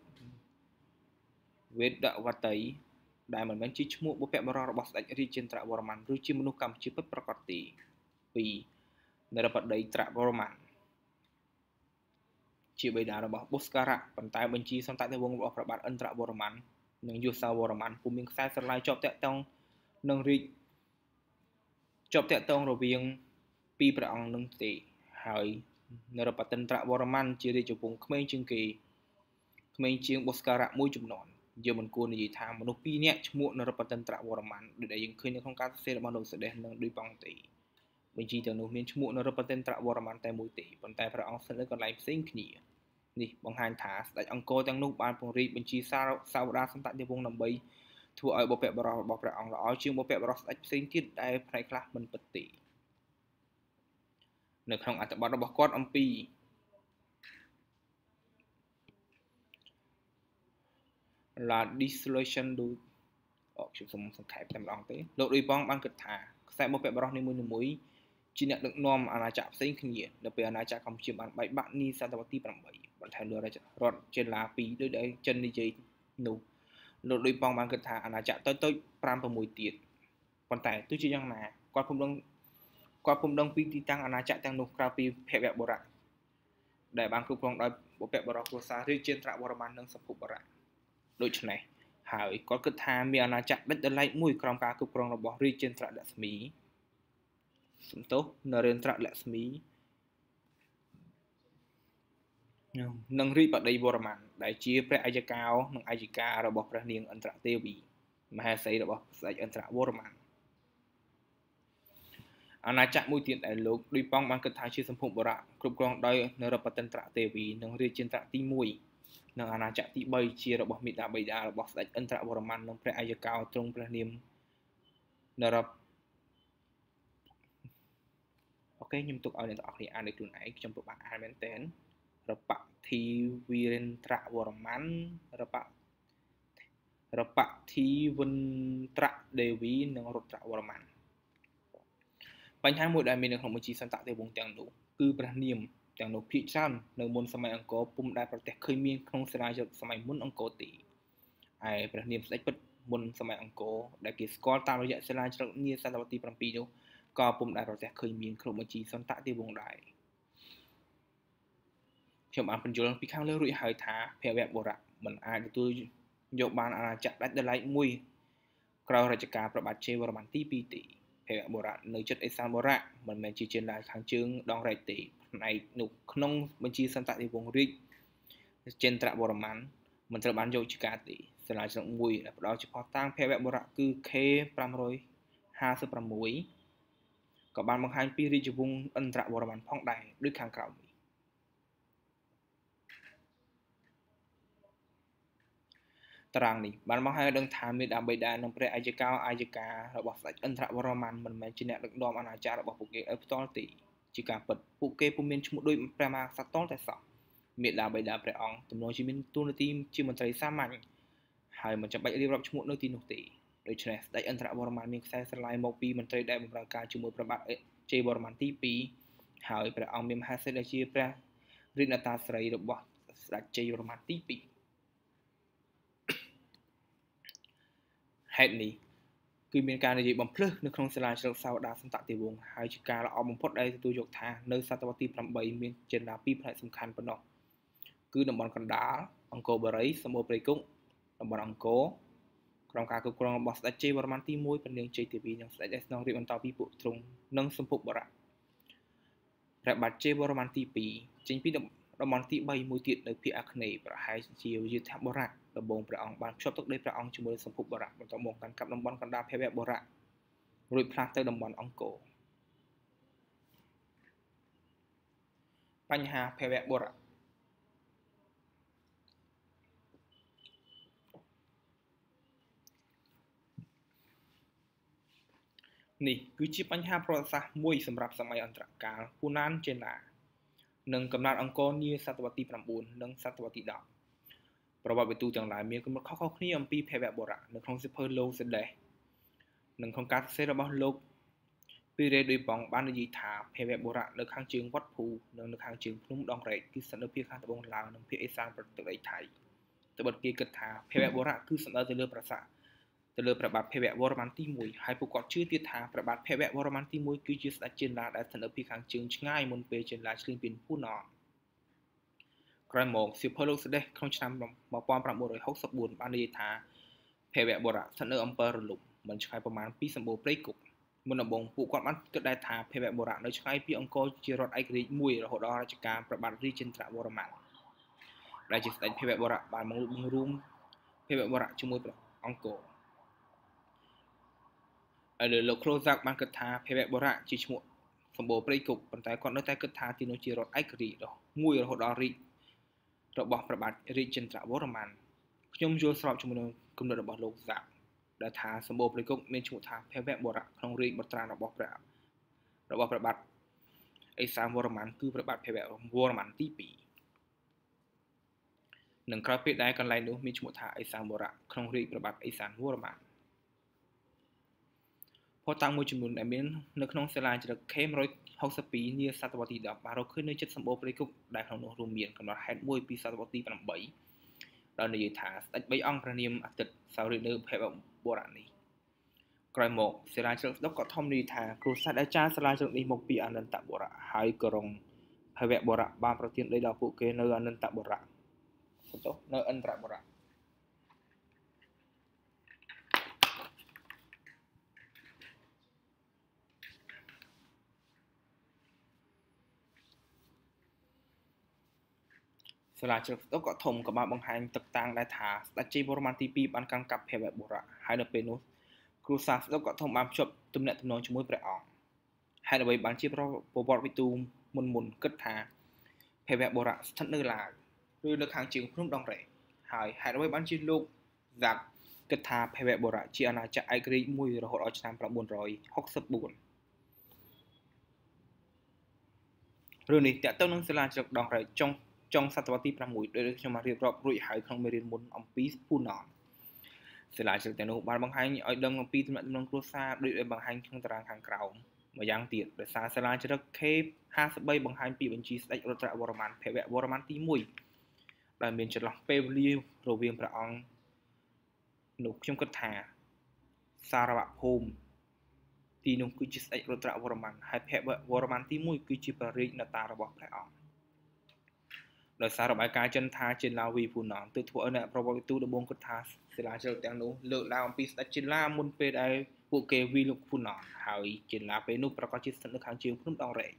វេដវតីដែលមិនមែនជាឈ្មោះបុព្វបុរសរបស់ស្ដេចរាជេន្ទ្រវរ្ម័នឬជាមនុស្សកម្ពុជាពិតប្រាកដទេ2នៅរបដីត្រវរ្ម័នជាបិតារបស់បុស្ការៈប៉ុន្តែបញ្ជីសន្តតិវង្សរបស់ព្រះបាទអន្តរវរ្ម័ននិងយសាវរ្ម័នពុំមានខ្សែស្រឡាយជាប់តាក់ទងនឹងរាជជាប់តាក់ទងរវាង ពីរព្រះអង្គនឹងទេហើយនរបតិន្ទ្រវរ្ម័នជារាជវង្សក្មេងជាងគេក្មេងជាងបុស្ការៈមួយចំនួនយើងមិនគួរនិយាយថាមនុស្សពីរនាក់ឈ្មោះនរពតន្ត្រវរ្ម័នដូចដែលយើងឃើញនៅក្នុងការ សរសេររបស់លោកសដេសនិងដូចបងទីបញ្ជីទាំងនោះមានឈ្មោះនរពតន្ត្រវរ្ម័នតែមួយទេប៉ុន្តែព្រះអង្គស្ថិតនៅកន្លែងផ្សេងគ្នានេះបង្ហាញថាស្ដេចអង្គរទាំងនោះបានពង្រីកបញ្ជីសារសាវតាសន្តតិវង្សដើម្បី ធ្វើឲ្យបុព្វបុរសរបស់ព្រះអង្គល្អជាងបុព្វបុរសស្ដេចផ្សេងទៀតដែលផ្នែកខ្លះមិនពិតទេនៅក្នុងអត្ថបទរបស់គាត់ អំពី Radislution ដូចអខ្ញុំសូមសង្ខេបតែម្ដងទេលោកឌុយប៉ងបានគិតថាខ្សែបុព្វបរោះនីមួយៗជាអ្នកដឹកនាំអាណាចក្រផ្សេងគ្នានៅពេលអាណាចក្រកម្ពុជាបានបែកបាក់នីសតវត្សទី8បន្ថែមលើរដ្ឋចេឡា2ដោយដែលចិននិយាយនោះលោកឌុយប៉ងបានគិតថាអាណាចក្រតូចៗ5 6ទៀតប៉ុន្តែទោះជាយ៉ាងណាគាត់ពុំដឹងគាត់ពុំដឹងពីទីតាំងអាណាចក្រទាំងនោះក្រៅពីភវបុរៈដែលបានគ្រប់គ្រងដោយបុព្វបុរសគ្រួសារឬជាត្របរម័ននិងសពុបបុរៈដូច្នេះហើយគាត់គិតថាមានអាណាចក្រដាច់ដោយឡែកមួយក្រោមការគ្រប់គ្រងរបស់រាជេនទ្រលក្ស្មីសំទោសនរិនទ្រលក្ស្មីនិងរាជបតីវរ្ម័នដែលជាព្រះអัยការនិងអัยការរបស់ព្រះនាងអន្តរទេវីមហេសីរបស់ ស្ដេចអន្តរវរ្ម័នអាណាចក្រមួយទៀតដែលលោកដូចប៉ងបានគិតថាជាសម្ភពបរៈគ្រប់គ្រងដោយនរពតិន្ទ្រទេវីនិងរាជេនទ្រទី1និងអាណាចក្រទី3ជារបស់មេដាបេដារបស់ស្ដេចឥន្ទ្រវរ្ម័ននិងព្រះអយ្យកោទ្រង់ព្រះនាមនរពអូខេខ្ញុំទុកឲ្យអ្នកទាំងអស់គ្នាអានដោយខ្លួនឯងខ្ញុំពិបាកអានមែនតែនរពធីវីរិន្ទ្រវរ្ម័នរពរពធីវិន្ទ្រដេវីនិងរុទ្រវរ្ម័នបញ្ហាមួយដែលមាននៅក្នុងបញ្ជីសន្តតិវង្សទាំងនោះគឺព្រះនាមទាំងនោះភ ieck ច្រើននៅមុនសម័យអង្គរពុំដែលប្រទេសឃើញមានក្នុងសេនាយុទ្ធសម័យមុនអង្គរទេឯព្រះនាមស្ដេចពិតមុនសម័យអង្គរដែលគេស្គាល់តាមរយៈសិលាជ្រឹកនាសតវត្សទី7នោះក៏ពុំដែលប្រទេសឃើញមានគ្រប់បញ្ជីសន្តៈទេវងដែរខ្ញុំបានបញ្យល់ពីខាងលើរួចហើយថាព្រះវៈបរៈមិនអាចទទួលយកបានអាណាចក្រដាច់ដライមួយ ក្រោយរជ្ជកាលព្រះបាទជ័យវរ្ម័នទី2ទេព្រះវៈបរៈនៅចិត្តអេសានបរៈមិនមែនជាជាណាចខាងជើងដងរែកទេផ្នែកនៅក្នុងបញ្ជីសន្តតិវង្សរាជចេន្ទ្រវរ្ម័នមិនត្រូវបានយកជាការទេសាលាជ្រុកមួយដែលផ្ដល់ជាផុសតាងភវបុរៈគឺ K 556ក៏បានបង្ហាញពីរាជវង្សអន្តរវរ្ម័នផងដែរដូចខាងក្រោមនេះតារាងនេះបានបង្ហាញឲ្យដឹងថាមេដាបេដានិងព្រះអយ្យកោអយ្យការបស់ស្ដេចអន្តរវរ្ម័នមិនមែនជាអ្នកដឹកនាំអាណាចក្ររបស់ពួកគេឲ្យផ្ទាល់ទេជាការពិតពួកគេពុំមានឈ្មោះដូចព្រះមហាក្សត្រតតែសោះមេដាបៃតាព្រះអង្គទំនងជាមានទួនាទីជាមន្ត្រីសាមញ្ញហើយមិនចាំបាច់រៀបរាប់ឈ្មោះនៅទីនោះទេដូច្នេះស្ដេចឥន្ទ្រវរ្ម័នមានខ្សែស្រឡាយមកពីមន្ត្រីដែលបម្រើការជាមួយព្រះបាទជ័យវរ្ម័នទី2ហើយព្រះអង្គមានមហាសេដ្ឋជាព្រះរិទ្ធនតាស្រីរបស់ស្ដេចជ័យវរ្ម័នទី2ហេតុនេះគឺមានការនិយាយបំភ្លឺនៅក្នុងសាលាជ្រកសោដាសន្តតិវង្សហើយជាការល្អបំផុតដែលទទួលយកថានៅសតវត្សទី8មានចិន្តាពីរផ្នែកសំខាន់ប៉ុណ្ណោះគឺតំបន់កណ្ដាលអង្គរបរិយសម្បូរព្រៃគុកតំបន់អង្គរក្រុមការគ្រប់គ្រងរបស់ស្ដេចជ័យវរ្ម័នទី1ពលនាងជ័យទេវីនិងស្ដេចអេសនងរៀបបន្តពីពួកទ្រង់និងសម្ភពបរៈព្រះបាទជ័យវរ្ម័នទី2ចេញពីតំបន់ទី3មួយទៀតនៅភូមិអាគ្នេយ៍ប្រហែលជាយុទ្ធបុរៈដំបងព្រះអង្គបានភ្ជាប់ទឹកដីព្រះអង្គជាមួយសម្ភពបរៈបន្តមកកាន់កាប់តំបន់កណ្ដាលភវៈបរៈរួចផ្លាស់ទៅតំបន់អង្គរបញ្ហាភវៈបរៈនេះគឺជាបញ្ហាប្រវត្តិសាស្ត្រមួយសម្រាប់សម័យអន្តរកាលហ៊ូណានចេណានិងកំណត់អង្គរនាសតវត្សទី9និងសតវត្សទី10ប្រវត្តិវិទូទាំងឡាយមានគំនិតខុសៗគ្នាអំពីភវៈបុរៈនៅក្នុងសិភើលោកសេដេសនិងក្នុងការសរសេររបស់លោកពីរ៉េដូចបងបាននិយាយថាភវៈបុរៈនៅខាងជើងវត្តភូនិងនៅខាងជើងភ្នំដងរែកគឺស្ថិតនៅភាគខាងត្បូងឡាវនិងភាគឦសានប្រទេសថៃត្បិតគេគិតថាភវៈបុរៈគឺសំដៅទៅលើប្រាសាទទៅលើប្របាទភវៈវរ្ម័នទី1ហើយពួកគាត់ជឿទៀតថាប្របាទភវៈវរ្ម័នទី1គឺជាស្ដេចចេនឡាដែលស្ថិតនៅពីខាងជើងឆ្ងាយមុនពេលចេនឡាឆ្លៀងពីភូណោក្រោយមកសៀវភៅលោកសេដេសក្នុងឆ្នាំ1964បាននិយាយថាភវៈបុរៈស្ថិតនៅអំពើរលុបមិនឆ្ងាយប្រមាណពីសម្បូរព្រៃគុកមុនដំបូងពួកគាត់បានគិតដែរថាភវៈបុរៈនៅឆ្ងាយពីអង្គរជារដ្ឋឯករាជ្យមួយរហូតដល់រជ្ជកាលព្រះបាទរាជេន្ទ្រវរ្ម័នដែលជាស្ដេចភវៈបុរៈបានមកបង្រួមភវៈបុរៈជាមួយព្រះអង្គរឥឡូវលោកគ្រូសាក់បានគិតថាភវៈបុរៈជាឈ្មោះសម្បូរព្រៃគុកប៉ុន្តែគាត់នៅតែគិតថាទីនោះជារដ្ឋឯករាជ្យមួយរហូតដល់រាជរបស់ព្រះបាទរាជចន្ទ្រវរ្ម័នខ្ញុំយល់ស្របជាមួយនឹងគំនិតរបស់លោកសាក់ដែលថាសម្បូរព្រៃគុកមានឈ្មោះថាភវៈបរៈក្នុងរាជបត្រារបស់ព្រះរបស់ព្រះបាទអេសានវរ្ម័នគឺព្រះបាទភវៈវរ្ម័នទី2និងក្រោយពេលដែលកន្លែងនោះមានឈ្មោះថាអេសានវរៈក្នុងរាជព្រះបាទអេសានវរ្ម័នភស្តុតាងមួយចំនួនដែលមាននៅក្នុងសាលាជ្រឹក K162 នាសតវត្សទី10បានរកឃើញនៅចិត្តសម្បូរព្រៃគុកដែលក្នុងនោះរួមមានកំណត់ហេតុមួយពីសតវត្សទី8ដោយនិយាយថាស្ដេច3អង្គព្រះនាមអាទិត្យសោរីនៅភពបូរៈនេះក្រោយមកសាលាជ្រឹកស្ដុកក៏ធំនិយាយថាគ្រូសាស្ត្រាចារ្យសាលាជ្រឹកនេះមកពីអនន្តបុរៈហើយក្រុងភវបុរៈបានប្រទានដីដល់ពួកគេនៅអនន្តបុរៈបន្តនៅអន្តរបុរៈសាលាជ្រឹកផ្ទុកក៏ធំក៏បានបង្ហាញទឹកតាំងដែរថាស្ដេចជ័យវរ្ម័នទី2បានកាន់កាប់ភវៈបុរៈហើយនៅពេលនោះគ្រូសាស្ត្រផ្ទុកក៏ធំបានភ្ជាប់ទំនាក់ទំនងជាមួយព្រះអង្គហើយអ្វីបានជាប្រវត្តិវិទូមុនមុនគិតថាភវៈបុរៈស្ថិតនៅឡាវឬនៅខាងជើងភ្នំដងរ៉េហើយហេតុអ្វីបានជាលោកហ្សាក់គិតថាភវៈបុរៈជាអាណាចក្រឯករាជ្យមួយរហូតដល់ឆ្នាំ964រឿងនេះតកតឹងនឹងសាលាជ្រឹកដងរ៉េចុងចុងសតវត្សទី6ដែលខ្ញុំបានរៀបរាប់រួចហើយក្នុងមេរៀនមុនអំពីពូណនសិលាជ្រាបទាំងនោះបានបង្ហាញឲ្យដឹងអំពីទំនាក់ទំនងគ្រួសារដូចដែលបង្ហាញក្នុងតារាងខាងក្រោមម្យ៉ាងទៀតដោយសារសិលាជ្រឹក K53 បង្ហាញពីបញ្ជីស្ដេចរុទ្រវរ្ម័នភវវរ្ម័នទី1ដែលមានចន្លោះពេលវេលារវាងព្រះអង្គនោះខ្ញុំគិតថាសារវៈភូមិទីនោះគឺជាស្ដេចរុទ្រវរ្ម័នហើយភវវរ្ម័នទី1គឺជាព្រះរាជនតារបស់ព្រះអង្គដោយសាររបាយការណ៍ចិនថាចិនឡាវីភូណងទើបធ្វើឲ្យអ្នកប្រវត្តិទូដំបងគាត់ថាសិលាជលទាំងនោះលើកឡើងអំពីស្ដេចចិនឡាមុនពេលដែលពួកគេវីលោកភូណងហើយចិនឡាពេលនោះប្រកាសជាស្ថិតនៅខាងជើងភ្នំដងរែក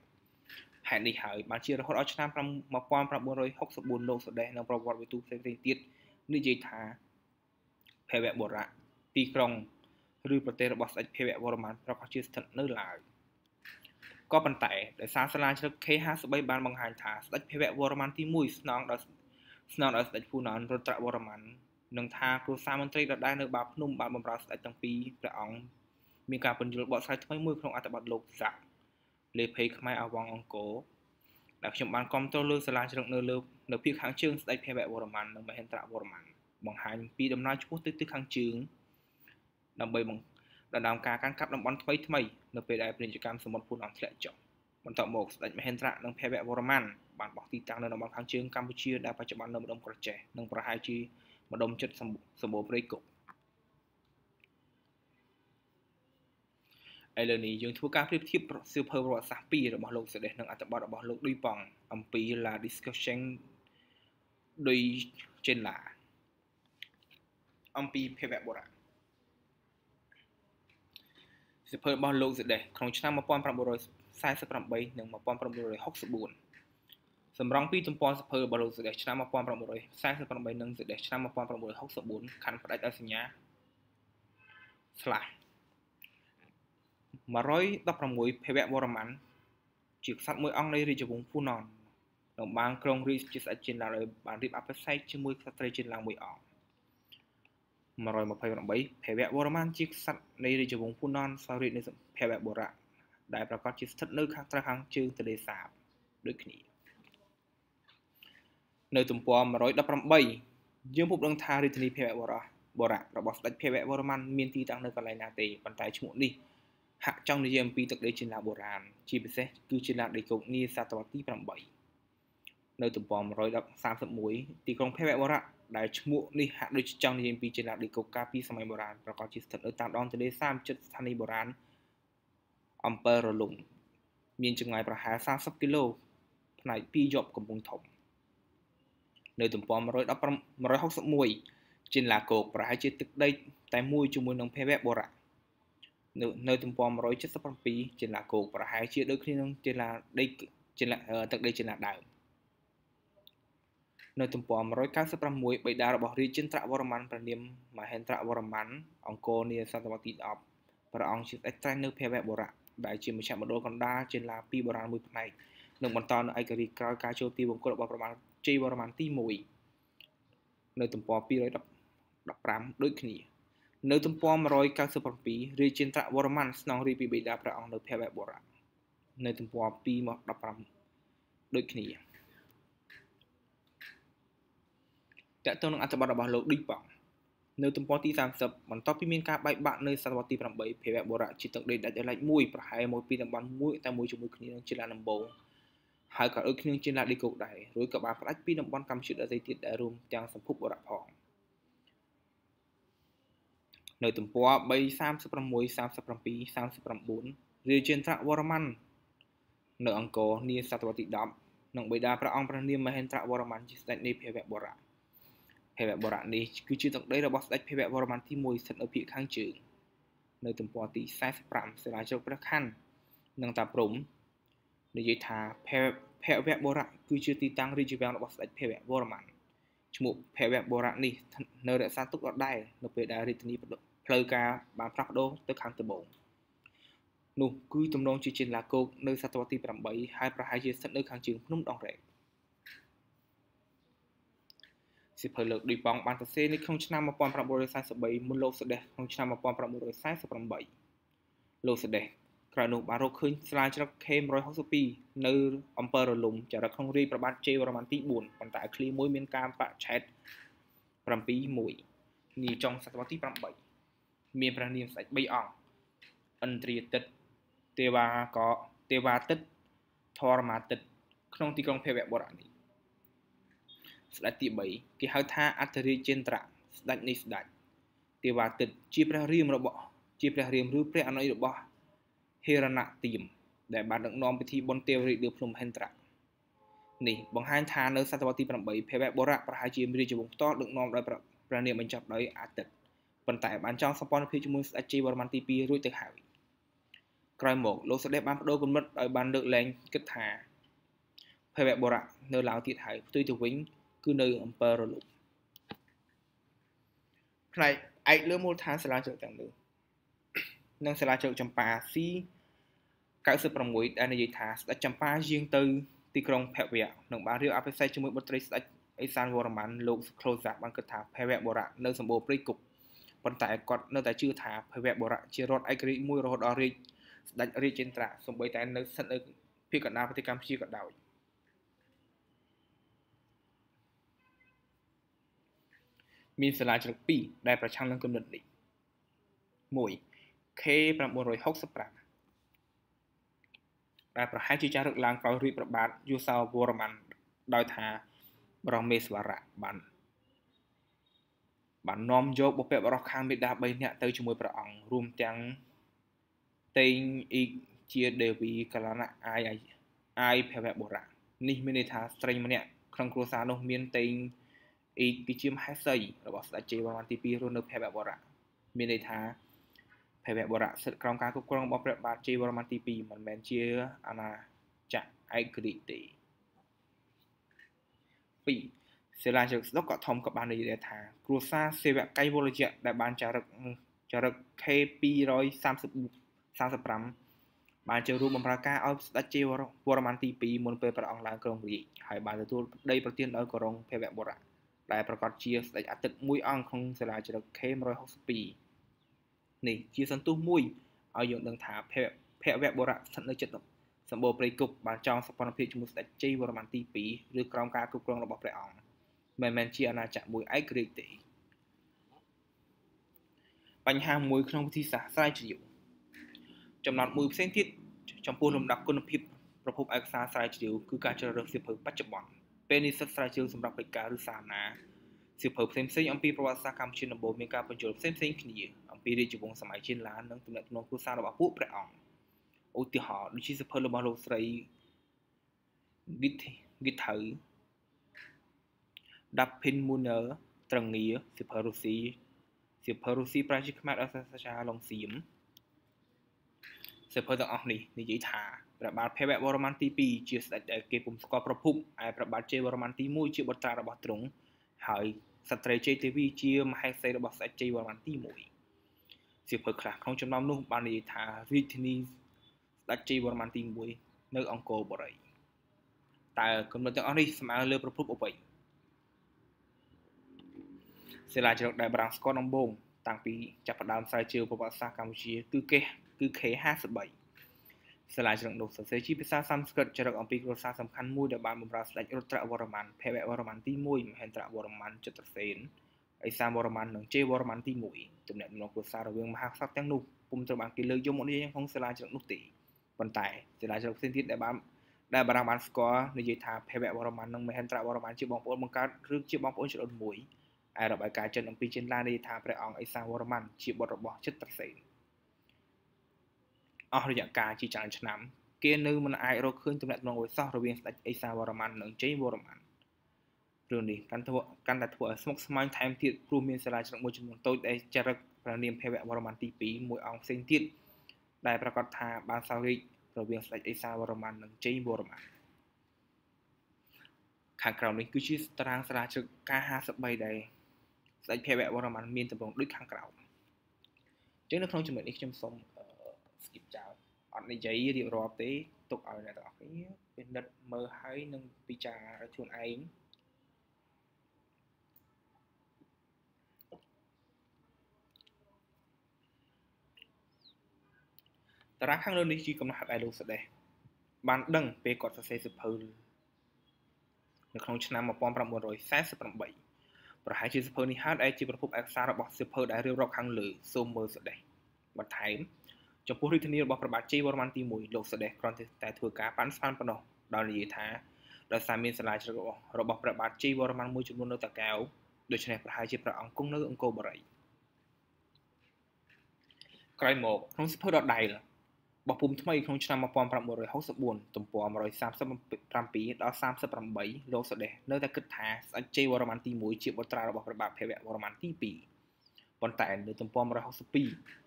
ហេតុនេះហើយបានជារហូតដល់ឆ្នាំ1964លោកស្ដេចនិងប្រវត្តិវិទូផ្សេងៗទៀតនិយាយថាភវៈបុរៈទីក្រុងឬប្រទេសរបស់ស្ដេចភវៈវរ្ម័នប្រកាសជាស្ថិតនៅឡើយ។ក៏ប៉ុន្តែដោយសារសាលាជ្រឹក K53 បានបង្ហាញថា ស្ដេចភវវរ្ម័នទី1ស្នងដោយស្នងដោយស្ដេចភូណនរុទ្រវរ្ម័ននិងថាគ្រួសារមន្ត្រីដដែលនៅបាភ្នំបានបម្រើស្ដេចទាំងពីរព្រះអង្គមានការពន្យល់បកស្រាយថ្មីមួយក្នុងអត្ថបទលោកសាក់លេភីខ្មែរអវងអង្គរដែលខ្ញុំបានគ្រប់គ្រងលើសាលាជ្រឹកនៅលើនៅភាគខាងជើងស្ដេចភវវរ្ម័ននិងមហេន្ទ្រវរ្ម័នបង្ហាញពីដំណើរឆ្ពោះទៅទិសខាងជើងដើម្បីបង្ដណ្ដើមការកាន់កាប់តំបន់ថ្មីថ្មីនៅពេលដែលពាណិជ្ជកម្មសមុទ្រភូឡង់ធ្លាក់ចុះបន្ទាប់មកស្ដេចមហេន្ទ្រៈនិងភវវរ្ម័នបានបោះទីតាំងនៅតំបន់ខាងជើងកម្ពុជាដែលបច្ចុប្បន្ននៅម្ដុំក្រចេះនិងប្រហែលជាម្ដុំជិតសម្បូរព្រៃគុកឥឡូវនេះយើងធ្វើការប្រៀបធៀបសៀវភៅប្រវត្តិសាស្ត្រ2របស់លោកសេដេសនិងអត្ថបទរបស់លោកឌុយប៉ងអំពី La Discussion ដោយចេនឡាអំពីភវបុរាណសិភើរបស់លោកសេដេសក្នុងឆ្នាំ1948និង1964សម្រងពីទំព័រសិភើរបស់លោកសេដេសឆ្នាំ1948និងសេដេសឆ្នាំ1964ខណ្ឌផ្ដាច់ដោយសញ្ញា slash 116ភវវរ្ម័នជាក្សត្រមួយអង្គនៃរាជវង្សភូណននៅបាងក្រុងរាជជាស្ដេចចេនឡារបានរៀបអភិសេកជាមួយក្សត្រីចេនឡាមួយអង្គ128ភវៈវរ្ម័នជាក្សត្រនៃរាជវង្សភូណនសោរាជនៃភវៈបុរៈដែលប្រកាសជាស្ថិតនៅ ខាងត្រើសខាងជើងទន្លេសាបដូចគ្នានៅទំព័រ118យើងពពឹងថារាជធានីភវៈបុរៈបុរៈរបស់ស្ដេចភវៈវរ្ម័នមានទីតាំងនៅកន្លែងណាទេប៉ុន្តែឈ្មោះនេះហាក់ចង់និយាយអំពីទឹកដីចេនឡាបុរាណជាពិសេសគឺជាឡានដីគោកនីសតវត្សទី8នៅទំព័រ131ទីក្រុងភវៈបុរៈដែលឈ្មោះនេះហាក់ដូចចង់និយាយពីចេឡាឌីកូកាពីសម័យបុរាណប្រកបជាស្ថិតនៅតាមដងទន្លេសាបជិតស្ថានីយ៍បុរាណអំពើរលុងមានចម្ងាយប្រហែល30គីឡូផ្នែកពីយប់កំពង់ធំ នៅ ទំព័រ161ចេឡាកូកប្រហែលជាទឹកដី តែមួយជាមួយនឹងភវៈបុរាណនៅ នៅទំព័រ177ចេឡាកូកប្រហែលជាដូចគ្នានឹងចេឡាដីចេឡាទឹកដីចេឡាដើមនៅទំព័រ196បិតារបស់រាជាន្ទ្រវរ្ម័នព្រះនាមមហេន្ទ្រវរ្ម័នអង្គរនាសតវត្សទី10ព្រះអង្គជាស្ដេចត្រាញ់នៅភវបុរៈដែលជាមជ្ឈមណ្ឌលកណ្ដាលចេឡាពីបុរាណមួយផ្នែកនឹងបន្តនៅឯករាជ្យក្រោយការចូលទីវង្គតរបស់ប្រមាណជ័យវរ្ម័នទី1នៅទំព័រ215ដូចគ្នា នៅទំព័រ197រាជាន្ទ្រវរ្ម័នស្នងរាជពីបិតាព្រះអង្គនៅភវបុរៈនៅទំព័រ2មក15ដូចគ្នាតកតទៅនឹងអត្ថបទរបស់លោកឌីប៉ងនៅទំព័រទី30បន្ទាប់ពីមានការបែកបាក់នៅសតវត្សទី8ភាវៈបុរៈជាទឹកដីដាច់ដោយឡែកមួយប្រហែលមកពីតំបន់មួយតែមួយជាមួយគ្នានឹងជាឡានដំបងហើយក៏ដូចគ្នាជាឡានដីគោកដែររួចក៏បានផ្ដាច់ពីតំបន់កម្ពុជាដទៃទៀតដែលរួមទាំងសម្ភពបុរៈផងនៅទំព័រ336 37 39រាជាន្ទ្រវរ្ម័ននៅអង្គរនាសតវត្សទី10និងបិតាព្រះអង្គព្រះនាមមហេន្ទ្រវរ្ម័នជាស្ដេចនៃភាវៈបុរៈវៈបរៈនេះគឺជាទឹកដីរបស់ស្ដេចភវៈវរ្ម័នទី1ស្ថិតនៅភាគខាងជើងនៅទំព័រទី45សិលាជលព្រះខណ្ឌនិងតាព្រំនិយាយថាភវៈបរៈគឺជាទីតាំងរាជវាំងរបស់ស្ដេចភវៈវរ្ម័នឈ្មោះភវៈបរៈនេះ នៅរក្សាទុកដដែលនៅពេលដែលរាជធានីផ្លូវការបានផ្លាស់ប្ដូរទៅខាងត្បូងនោះគឺទំនងជាចេនឡាគោកនៅសតវត្សទី8ហើយប្រហែលជាស្ថិតនៅខាងជើងភ្នំដងរែកសិភៅលើកដូចបងបានសរសេរនៅក្នុងឆ្នាំ1943មុនលោកសេដេសក្នុងឆ្នាំ1948លោកសេដេសក្រោយនោះបានរកឃើញស្លាយជ្រឹក K162 នៅអំពើរលំចារឹកក្នុងរាជប្របាទជេវរ៉ាមទី4ប៉ុន្តែឃ្លីមួយមានការបាក់ឆែត71នេះចុងសតវត្សទី8មានព្រះនាមស្ដេច3អង្គឥន្ទ្រាទិត្យទេវាកទេវាទិត្យធរមាទិត្យក្នុងទីក្រុងភវៈបុរាណនេះស្ដេចទី3គេហៅថាអធិរាជចេន្ទ្រៈស្ដេចនេះស្ដេចទេវាទិតជាព្រះរាមរបស់ជាព្រះរាមឬព្រះអនុយរបស់ហេរណទាមដែលបានដឹកនាំពិធីបុណ្យទេវរាជលើភ្នំហេនត្រានេះបង្ហាញថានៅសតវត្សទី8ភេវៈបុរៈប្រហែលជារាជវង្សផ្ទាល់ដឹកនាំដោយព្រះនាមបញ្ចប់ដោយអាទិត្យប៉ុន្តែបានចងសម្ព័ន្ធភាពជាមួយស្ដេចជ័យវរ្ម័នទី2រួចទៅហើយក្រោយមកលោកសដេវបានបដូរគំនិតឲ្យបានលើកលែងគិតថាភេវៈបុរៈនៅឡើយទៀតហើយផ្ទុយទៅវិញគឺនៅអំពើរលុកផ្នែកឯកលើមូលដ្ឋានសាលាជោគទាំងនោះនិងសាលាជោគចម្ប៉ា C 96ដែលនិយាយថាស្ដេចចម្ប៉ាយាង ទៅទីក្រុងភវៈនឹងបានរៀបអភិសេកជាមួយបុត្រីស្ដេចអេសានវរ្ម័នលោកក្លូសាបានគិតថាភវៈបរៈនៅសម្បូរព្រៃគុកប៉ុន្តែគាត់នៅតែជឿថាភវៈបរៈជារដ្ឋឯករាជ្យមួយរហូតដល់រាជស្ដេចរាជេន្ទ្រាសម្បីតែនៅ ស្ថិតនៅភូមិកណ្ដាលប្រទេសកម្ពុជាក៏ដោយមានសាលាជ្រឹក2ដែលប្រឆាំងនឹងគំនិតនេះ1 K965 ដែលប្រហែលជាចារឹកឡើងក្រោយរាជប្របាទយូសោវរ្ម័នដោយថាបរមេស្វរៈបានបាននាំយកបុព្វបុរសខាងមេដា3នាក់ទៅជាមួយព្រះអង្គរួមទាំងតេងអ៊ីជាដេវីកលណៈអាយអាយភវបុរៈនេះមានន័យថាស្រីម្នាក់ក្នុងគ្រួសារនោះមានតេងអ៊ីអ៊ីគឺជាមហេសីរបស់ស្ដេចជ័យវរ្ម័នទី2រស់នៅភវបរៈមានន័យថាភវបរៈស្ថិតក្រោមការគ្រប់គ្រងរបស់ព្រះបាទជ័យវរ្ម័នទី2មិនមែនជាអាណាចក្រឯករាជ្យទេ2សិលាជរឹកស្ដុកក៏ធំក៏បាននិយាយថា គ្រួសារសេវកៃវរយៈដែលបានចារឹកចារឹក K230 35បានចូលរួមបម្រើការឲ្យស្ដេចជ័យវរ្ម័នទី2មុនពេលព្រះអង្គឡើងគ្រងរាជហើយបានទទួលដីប្រទានដោយក្រុងភវបុរៈដែលប្រកាសជាស្ដេចអាទិត្យមួយអង្គក្នុងសាលាជ្រឹក K162 នេះជាសន្ទុះមួយឲ្យយើងដឹងថាភភវបុរៈស្ថិតនៅចិត្តសម្បូរព្រៃគុកបានចងសម្ព័ន្ធភាពជាមួយស្ដេចជ័យវរ្ម័នទី2ឬក្រោមការគ្រប់គ្រងរបស់ព្រះអង្គមិនមែនជាអាណាចក្រមួយឯករាជ្យទេបញ្ហាមួយក្នុងវិធីសាស្ត្រស្រាវជ្រាវចំណត់មួយផ្សេងទៀតចំពោះលំដាប់គុណភាពប្រភពឯកសារស្រាវជ្រាវគឺការជ្រើសរើសសៀវភៅបច្ចុប្បន្នពេលនិស្សិតស្រាវជ្រាវសម្រាប់កិច្ចការឬសារណាសៀវភៅផ្សេងៗអំពីប្រវត្តិសាស្ត្រកម្ពុជាដំបូងមានការបញ្ចូលផ្សេងៗគ្នាអំពីរាជវង្សសម័យចេនឡាននិងទំនាក់ទំនងគ្រួសាររបស់ពួកព្រះអង្គឧទាហរណ៍ដូចជាសៀវភៅរបស់លោកស្រីគិតគិតថៅដាប់ភិនមូនឺត្រងាសៀវភៅរុស្ស៊ីសៀវភៅរុស្ស៊ីប្រជាខ្មែរអសាសាចារឡុងសៀមសៀវភៅទាំងអស់នេះនិយាយថាព្រះបាទភវវរ្ម័នទី2ជាស្ដេចដែលគេពុំស្គាល់ប្រភពឯព្រះបាទជ័យវរ្ម័នទី1ជាបុត្រារបស់ទ្រង់ហើយស្ត្រីជ័យទេវីជាមហេសីរបស់ស្ដេចជ័យវរ្ម័នទី1សៀវភៅខ្លះក្នុងចំណោមនោះ បាននិយាយថារាជធានីស្ដេចជ័យវរ្ម័នទី1នៅអង្គរបុរីតើគំនិតទាំងអស់នេះស្មើលើប្រភពអ្វីសិលាចារឹកដែលប្រាំងស្គាល់ដំបូងតាំងពីចាប់ផ្ដើមស្រាវជ្រាវប្រវត្តិសាស្ត្រកម្ពុជាគឺគេគឺ K53 សាលាជ្រឹកនោះសរសេរជាភាសាសំស្ក្រឹតជ្រឹកអំពីគ្រួសារសំខាន់មួយដែលបានបម្រើស្ដេចរុទ្រវរ្ម័នភវវរ្ម័នទី1មហេន្ទ្រវរ្ម័នចតុរសេនអេសាវរ្ម័ននិងជេវរ្ម័នទី1ទំនាក់ទំនងគ្រួសាររវាងមហាក្សត្រទាំងនោះពុំត្រូវបានគេលើកយកមកនិយាយក្នុងសាលាជ្រឹកនោះទេប៉ុន្តែសាលាជ្រឹកផ្សេងទៀតដែលបានដែលបារាំងបានស្គាល់និយាយថាភវវរ្ម័ននិងមហេន្ទ្រវរ្ម័នជាបងប្អូនបង្កើតឬជាបងប្អូនច្រត់មួយឯរបាយការណ៍ចិនអំពីចិនឡានិយាយថាព្រះអង្គអេសាវរ្ម័នជាបុត្ររបស់ចតុរសេនអស់រយៈកាលជាច្រើនឆ្នាំគេនៅមិនអាចរកឃើញទំនាក់ទំនងអ្វីសោះរវាងស្ដេចអេសាវរ្ម័ននិងជ័យវរ្ម័នរឿងនេះកាន់ធ្វើកាន់តែធ្វើឲ្យស្មុគស្មាញថែមទៀតព្រោះមានសាលាជ្រឹកមួយចំនួនតូចដែលចរិតព្រះនាមភវវរ្ម័នទី2មួយអង្គផ្សេងទៀតដែលប្រកាសថាបានសោយរាជរវាងស្ដេចអេសាវរ្ម័ននិងជ័យវរ្ម័នខាងក្រោមនេះគឺជាតារាងសាលាជ្រឹកកា53ដែលស្ដេចភវវរ្ម័នមានតម្រងដូចខាងក្រោមចឹងនៅក្នុងចំណុចនេះខ្ញុំសូម skip ចោលអត់និយាយរៀបរាប់ទេទុកឲ្យអ្នកទាំងអស់គ្នាពិនិត្យមើលហើយនឹងពិចារណាឲ្យខ្លួនឯងតារាងខាងលើនេះគឺកំណត់ឲ្យលោកសដេះបានដឹងពេលគាត់សរសេរសិភៅនៅក្នុងឆ្នាំ1948ប្រហែលជាសិភៅនេះហើយជាប្រភពឯកសាររបស់សិភៅដែលរៀបរាប់ខាងលើសូមមើលសដេះបន្ថែមចំពោះរាជធានីរបស់ព្រះបាទជ័យវរ្ម័នទី1លោកសដេសគ្រាន់តែធ្វើការប៉ាន់ស្មានប៉ុណ្ណោះដោយនិយាយថាដោយសារមានសាលាជ្រឹករបស់ព្រះបាទជ័យវរ្ម័នមួយចំនួននៅតាកែវដូច្នេះប្រហែលជាព្រះអង្គគង់នៅអង្គរបរិយក្រោយមកក្នុងសភើដដែលរបស់ភូមិថ្មីក្នុងឆ្នាំ1964ទំព័រ137ដល់38លោកសដេសនៅតែគិតថាស្ដេចជ័យវរ្ម័នទី1ជាបុត្រារបស់ព្រះបាទភវវរ្ម័នទី2ប៉ុន្តែនៅទំព័រ162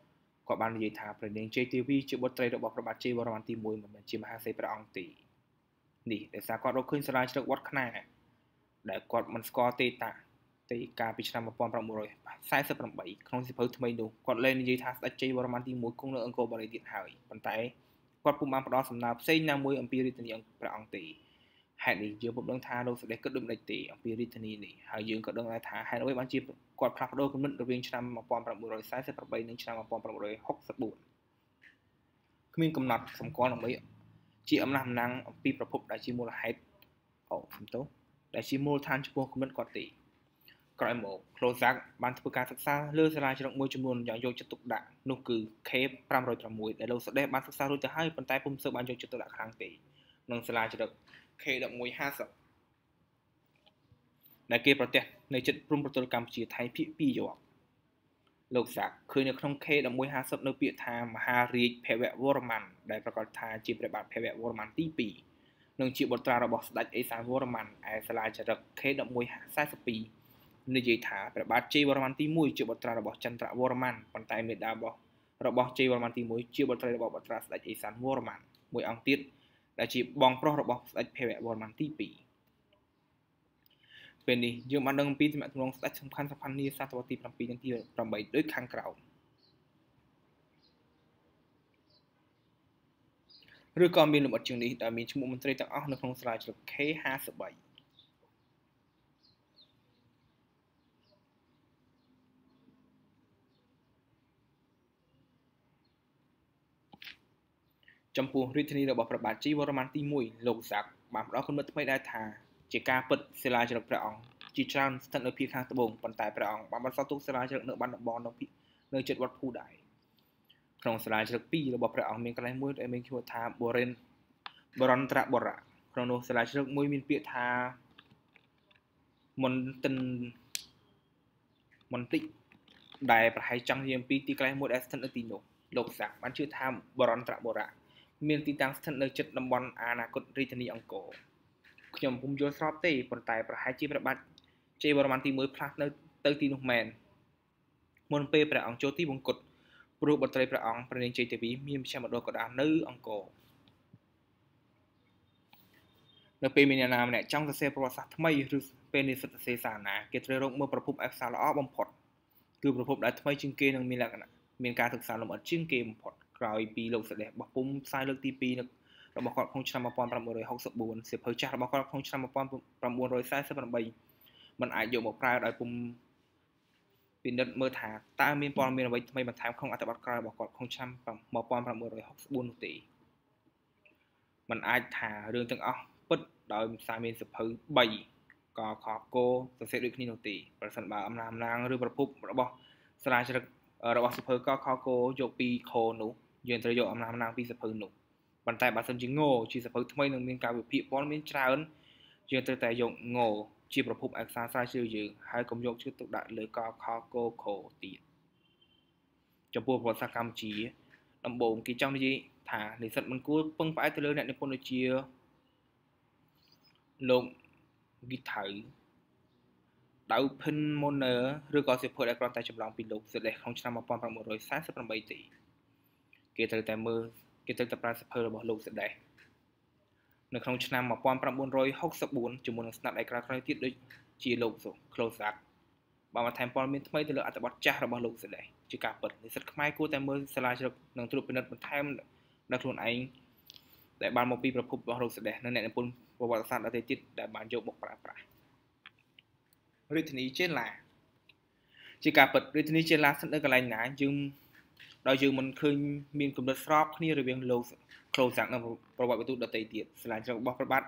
គាត់បាននិយាយថាព្រះនាងជ័យទេវីជាបុត្រីរបស់ព្រះបាទជ័យវរ្ម័នទី1មិនមែនជាមហាសេនាព្រះអង្គទេនេះដោយសារគាត់រកឃើញសាលាជ្រឹកវត្តខ្នាដែលគាត់មិនស្គាល់ទេតាទេកាលពីឆ្នាំ1948ក្នុងសិភៅថ្មីនោះគាត់លែងនិយាយថាស្ដេចជ័យវរ្ម័នទី1គង់នៅអង្គរបរិយាទៀតហើយប៉ុន្តែគាត់ពុំបានផ្ដល់សំណើផ្សេងណាមួយអំពីរាជធានីព្រះអង្គទេហេតុនេះយើងពុំដឹងថាលោកសេចក្តីគិតដូចម្តេចទេអំពីរាជធានីនេះហើយយើងក៏ដឹងដែរថាហេតុអ្វីបានជាគាត់ផ្លាស់ប្ដូរគំនិតរវាងឆ្នាំ1948និងឆ្នាំ1964គ្មានកំណត់សម្គាល់ដើម្បីជា អំណះអំណាងអំពីប្រភពដែលជាមូលហេតុអូខ្ញុំទៅដែលជាមូលដ្ឋានចំពោះគំនិតគាត់ទេក្រោយមក Closak បានធ្វើការសិក្សាលើសាលាជ្រកមួយចំនួនយ៉ាងយកចិត្តទុកដាក់នោះគឺ Cape 506ដែលលោកសដេះបានសិក្សារួចទៅហើយប៉ុន្តែពុំសូវបានយកចិត្តទុកដាក់ខ្លាំងទេនឹងសាលាជ្រក K1150 ដែលគេប្រទះនៅចិត្តព្រំប្រទល់កម្ពុជាថៃភាគ2យកលោកសាក់ឃើញនៅក្នុង K1150 នៅ ពាក្យថាមហារាជភវវរ្ម័នដែលប្រកាសថាជាព្រះបាទភវវរ្ម័នទី2និងជាបុត្រារបស់ស្ដេចអេសានវរ្ម័នឯសាលាចរិក K1142 និយាយថាព្រះបាទជ័យវរ្ម័នទី1ជាបុត្រារបស់ចន្ទ្រវរ្ម័នប៉ុន្តែមេដារបស់របស់ជ័យវរ្ម័នទី1ជាបុត្រីរបស់បុត្រាស្ដេចអេសានវរ្ម័នមួយអង្គទៀតដែលជាបងប្រុសរបស់ស្ដេចភវវរ្ម័នទី2ពេលនេះយើងបានដឹងពីទំនាក់ទំនងស្ដេចសំខាន់សំខាន់នាសតវត្សទី7និងទី8ដូចខាងក្រោមឬក៏មានលម្អិតជាងនេះដែលមានឈ្មោះមន្ត្រីទាំងអស់នៅក្នុងស្រាវជ្រាវ K53 ចំពោះរាជធានីរបស់ព្រះបាទជ័យវរ្ម័នទី1លោកស័កបានផ្ដល់គំនិតថ្មីដែរថាជាការពិតសិលាចារឹកព្រះអង្គជាច្រើនស្ថិតនៅភាគខាងត្បូងប៉ុន្តែព្រះអង្គបានបន្សល់ទុកសិលាចារឹកនៅបានតំបន់នៅភាគនៅជិតវត្តភូដែរក្នុងសិលាចារឹក2របស់ព្រះអង្គមានកន្លែងមួយដែលមានឈ្មោះថាបរិនបរន្ត្របរៈក្នុងនោះសិលាចារឹកមួយមានពាក្យថាមន្តិនមន្តិចដែលប្រហែលចង់យាមពីទីកន្លែងមួយដែលស្ថិតនៅទីនោះលោកសាក់បានជឿថាបរន្ត្របរៈមានទីតាំងស្ថិតនៅជិតតំបន់អាណាគតរាជធានីអង្គរខ្ញុំពុំយល់ស្របទេប៉ុន្តែប្រហែលជាព្រះបាទជ័យវរ្ម័នទី1ផ្លាស់នៅទៅទីនោះមែនមុនពេលព្រះអង្គចូលទីវង្គតព្រោះបត្រីព្រះអង្គព្រះនាងជ័យទេវីមានមជ្ឈមណ្ឌលកដានៅអង្គរនៅពេលមានអ្នកណាម្នាក់ចង់សរសេរប្រវត្តិសាស្ត្រថ្មីឬពេលនិស្សិតសរសេរសារណាគេត្រូវរកមើលប្រភពឯកសារល្អបំផុតគឺប្រភពដែលថ្មីជាងគេនឹងមានលក្ខណៈមានការសិក្សាលម្អិតជាងគេបំផុតក្រោយពីលោកស្ដេចបោះពុំផ្សាយលើកទី2នៅរបស់គាត់ក្នុងឆ្នាំ1964សៀវភៅចាស់របស់គាត់ក្នុងឆ្នាំ1948มันអាចយកមកប្រើដោយពុំពិនិត្យមើលថាតើមានព័ត៌មានអ្វីថ្មីបន្ថែមក្នុងអត្ថបទក្រោយរបស់គាត់ក្នុងឆ្នាំ1964នោះទេมันអាចថារឿងទាំងអស់ពិតដោយសារមានសៀវភៅ3កខកសរសេរដូចគ្នានោះទេប្រសិនបើអំណាចអំណាងឬប្រភពរបស់ស្រាវជ្រាវរបស់សៀវភៅកខកយកពីខនោះយើងត្រូវយកអំណះអំណាងពីសភៅនោះប៉ុន្តែបើសិនជាងោជាសភៅថ្មីនឹងមានការវិភាគព័ត៌មានច្រើនយើងត្រូវតែយកងោជា ប្រភពឯកសារស្រាវជ្រាវយើងហើយកុំយកជឿទុកដាក់លើកខកខទៀតចំពោះប្រវត្តិសាស្ត្រកម្ពុជាដំបូងគេចង់និយាយថានិស្សិតមិនគួរពឹងផ្អែកទៅលើអ្នកនិពន្ធដូចជាលោកគីថៅដៅភិនម៉ូនឺឬក៏សិភើដែលគ្រាន់តែចម្លងពីលោកសេលេសក្នុងឆ្នាំ1948ទេគេត្រូវតែមើលគេត្រូវតែប្រើសិភើរបស់លោកសេដេសនៅក្នុងឆ្នាំ1964ជាមួយនឹងស្នាដៃក្រោយៗទៀតដូចជាលោក Close Up បើមកថែមព័ត៌មានថ្មីទៅលើអត្ថបទចាស់របស់លោកសេដេសជាការពិតនិស្សិតខ្មែរគួរតែមើលសាលាជ្រឹកនិងត្រួតពិនិត្យបន្ថែមដល់ខ្លួនឯងដែលបានមកពីប្រភពរបស់លោកសេដេសនិងអ្នកនិពន្ធប្រវត្តិសាស្ត្រដទៃទៀតដែលបានយកមកប្រើប្រាស់រាជធានីចេនឡា ជាការពិតរាជធានីចេនឡាស្ថិតនៅកន្លែងណាយើងដោយយើងមិនឃើញមានកម្រិតស្របគ្នារវាងលោកក្លូសាក់និងប្រវត្តិវត្ថុដតីទៀតស្លាជ្រករបស់ព្រះបាទ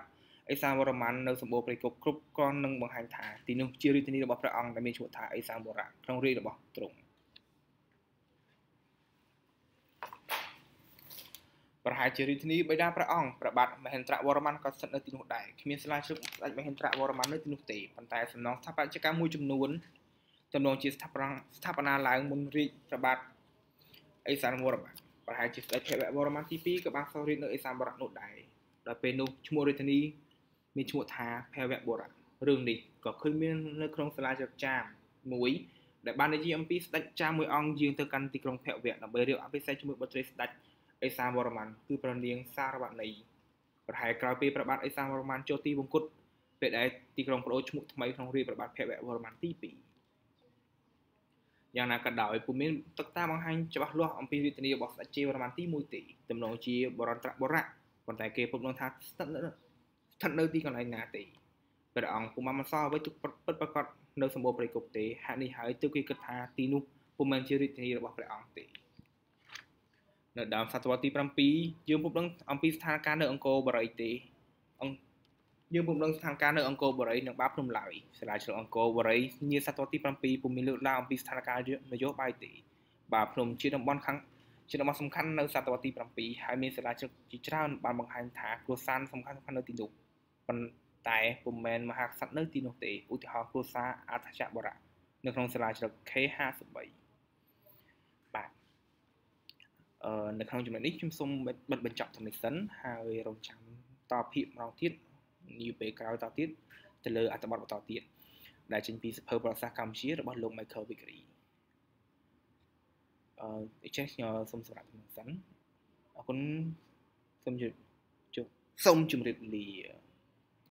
អេសាវរម័ននៅសម្បូរព្រៃគុកគ្រប់គ្រាន់នឹងបង្ហាញថា ទីនោះជារាជធានីរបស់ព្រះអង្គដែលមានឈ្មោះថាអេសាវរៈក្នុងរាជរបស់ទ្រង់ប្រហែលជារាជធានីបិតាព្រះអង្គព្រះបាទមហេន្ទ្រវរម័នក៏ស្ថិតនៅទីនោះដែរគ្មានស្លាជ្រកស្ដេចមហេន្ទ្រវរម័ននៅទីនោះទេប៉ុន្តែសំណងស្ថាបត្យកម្មមួយចំនួនទំនងជាស្ថាបនាឡើងមុនរាជព្រះបាទអេសានវរម័នប្រហែលជាស្ដេចភវវរម័នទី2ក៏បានសោះរាជនៅអេសានបរៈនោះដែរដល់ពេលនោះឈ្មោះរាជធានីមានឈ្មោះថាភវវរៈរឿងនេះក៏ឃើញមាន នៅក្នុងសាលាចរចាមួយដែលបាននិយាយអំពីស្ដេចចាមមួយអង្គយាងទៅកាន់ទីក្រុងភវៈដើម្បីរៀបអភិសេកជាមួយបុត្រីស្ដេចអេសាវរម័នគឺប្រនាងសារវណីប្រហែលក្រោយពេលប្របាទអេសាវរម័នចូលទីវង្គតពេលដែលទីក្រុងប្រដូឈ្មោះថ្មីក្នុងរាជប្របាទភវវរម័នទី2យ៉ាងណាក៏ដោយពុំមានទឹកតាបង្ហាញច្បាស់លាស់អំពីរាជធានីរបស់ស្ដេចជ័យវរ្ម័នទី1ទេទំនងជាបរន្តរបរៈប៉ុន្តែគេពុំដឹងថាស្ថិតនៅស្ថិតនៅទីកន្លែងណាទេព្រះអង្គពុំបានបន្សល់អ្វីទុកពិតប្រាកដនៅសម្បូរព្រៃគុកទេហេតុនេះហើយទើបគេគិតថាទីនោះពុំមែនជារាជធានីរបស់ព្រះអង្គទេនៅដើមសតវត្សទី7យើងពុំដឹងអំពីស្ថានភាពនៅអង្គរបរិយទេយើងពុំដឹងស្ថានភាពនៅអង្គរបុរីនិងបាភ្នំឡើយសាលាជ្រលអង្គរបុរីនាសតវត្សទី7ពុំមានលើកឡើងអំពីស្ថានភាពនយោបាយទេបាភ្នំជាតំបន់ខាងជាតំបន់សំខាន់នៅសតវត្សទី7ហើយមានសាលាជ្រលជាច្រើនបានបង្ហាញថាគ្រួសារសំខាន់សំខាន់នៅ ទីនោះប៉ុន្តែពុំមែនមហាក្សត្រនៅទីនោះទេឧទាហរណ៍គ្រួសារអធិជបរៈនៅក្នុងសាលាជ្រល K53 បាទអឺនៅក្នុងចំណុចនេះខ្ញុំសូមបិទបញ្ចប់ចំណុចសិនហើយរងចាំតភាកម្ដងទៀតនាពេលក្រោយតទៀតទៅលើអត្ថបទបន្តទៀតដែលចេញពីសភើប្រសាសកម្ពុជារបស់លោក Michael Vickery អឺចេះខ្ញុំសូមសម្រាប់ទាំងសិនអរគុណសូមជម្រាបសូមជម្រាបលា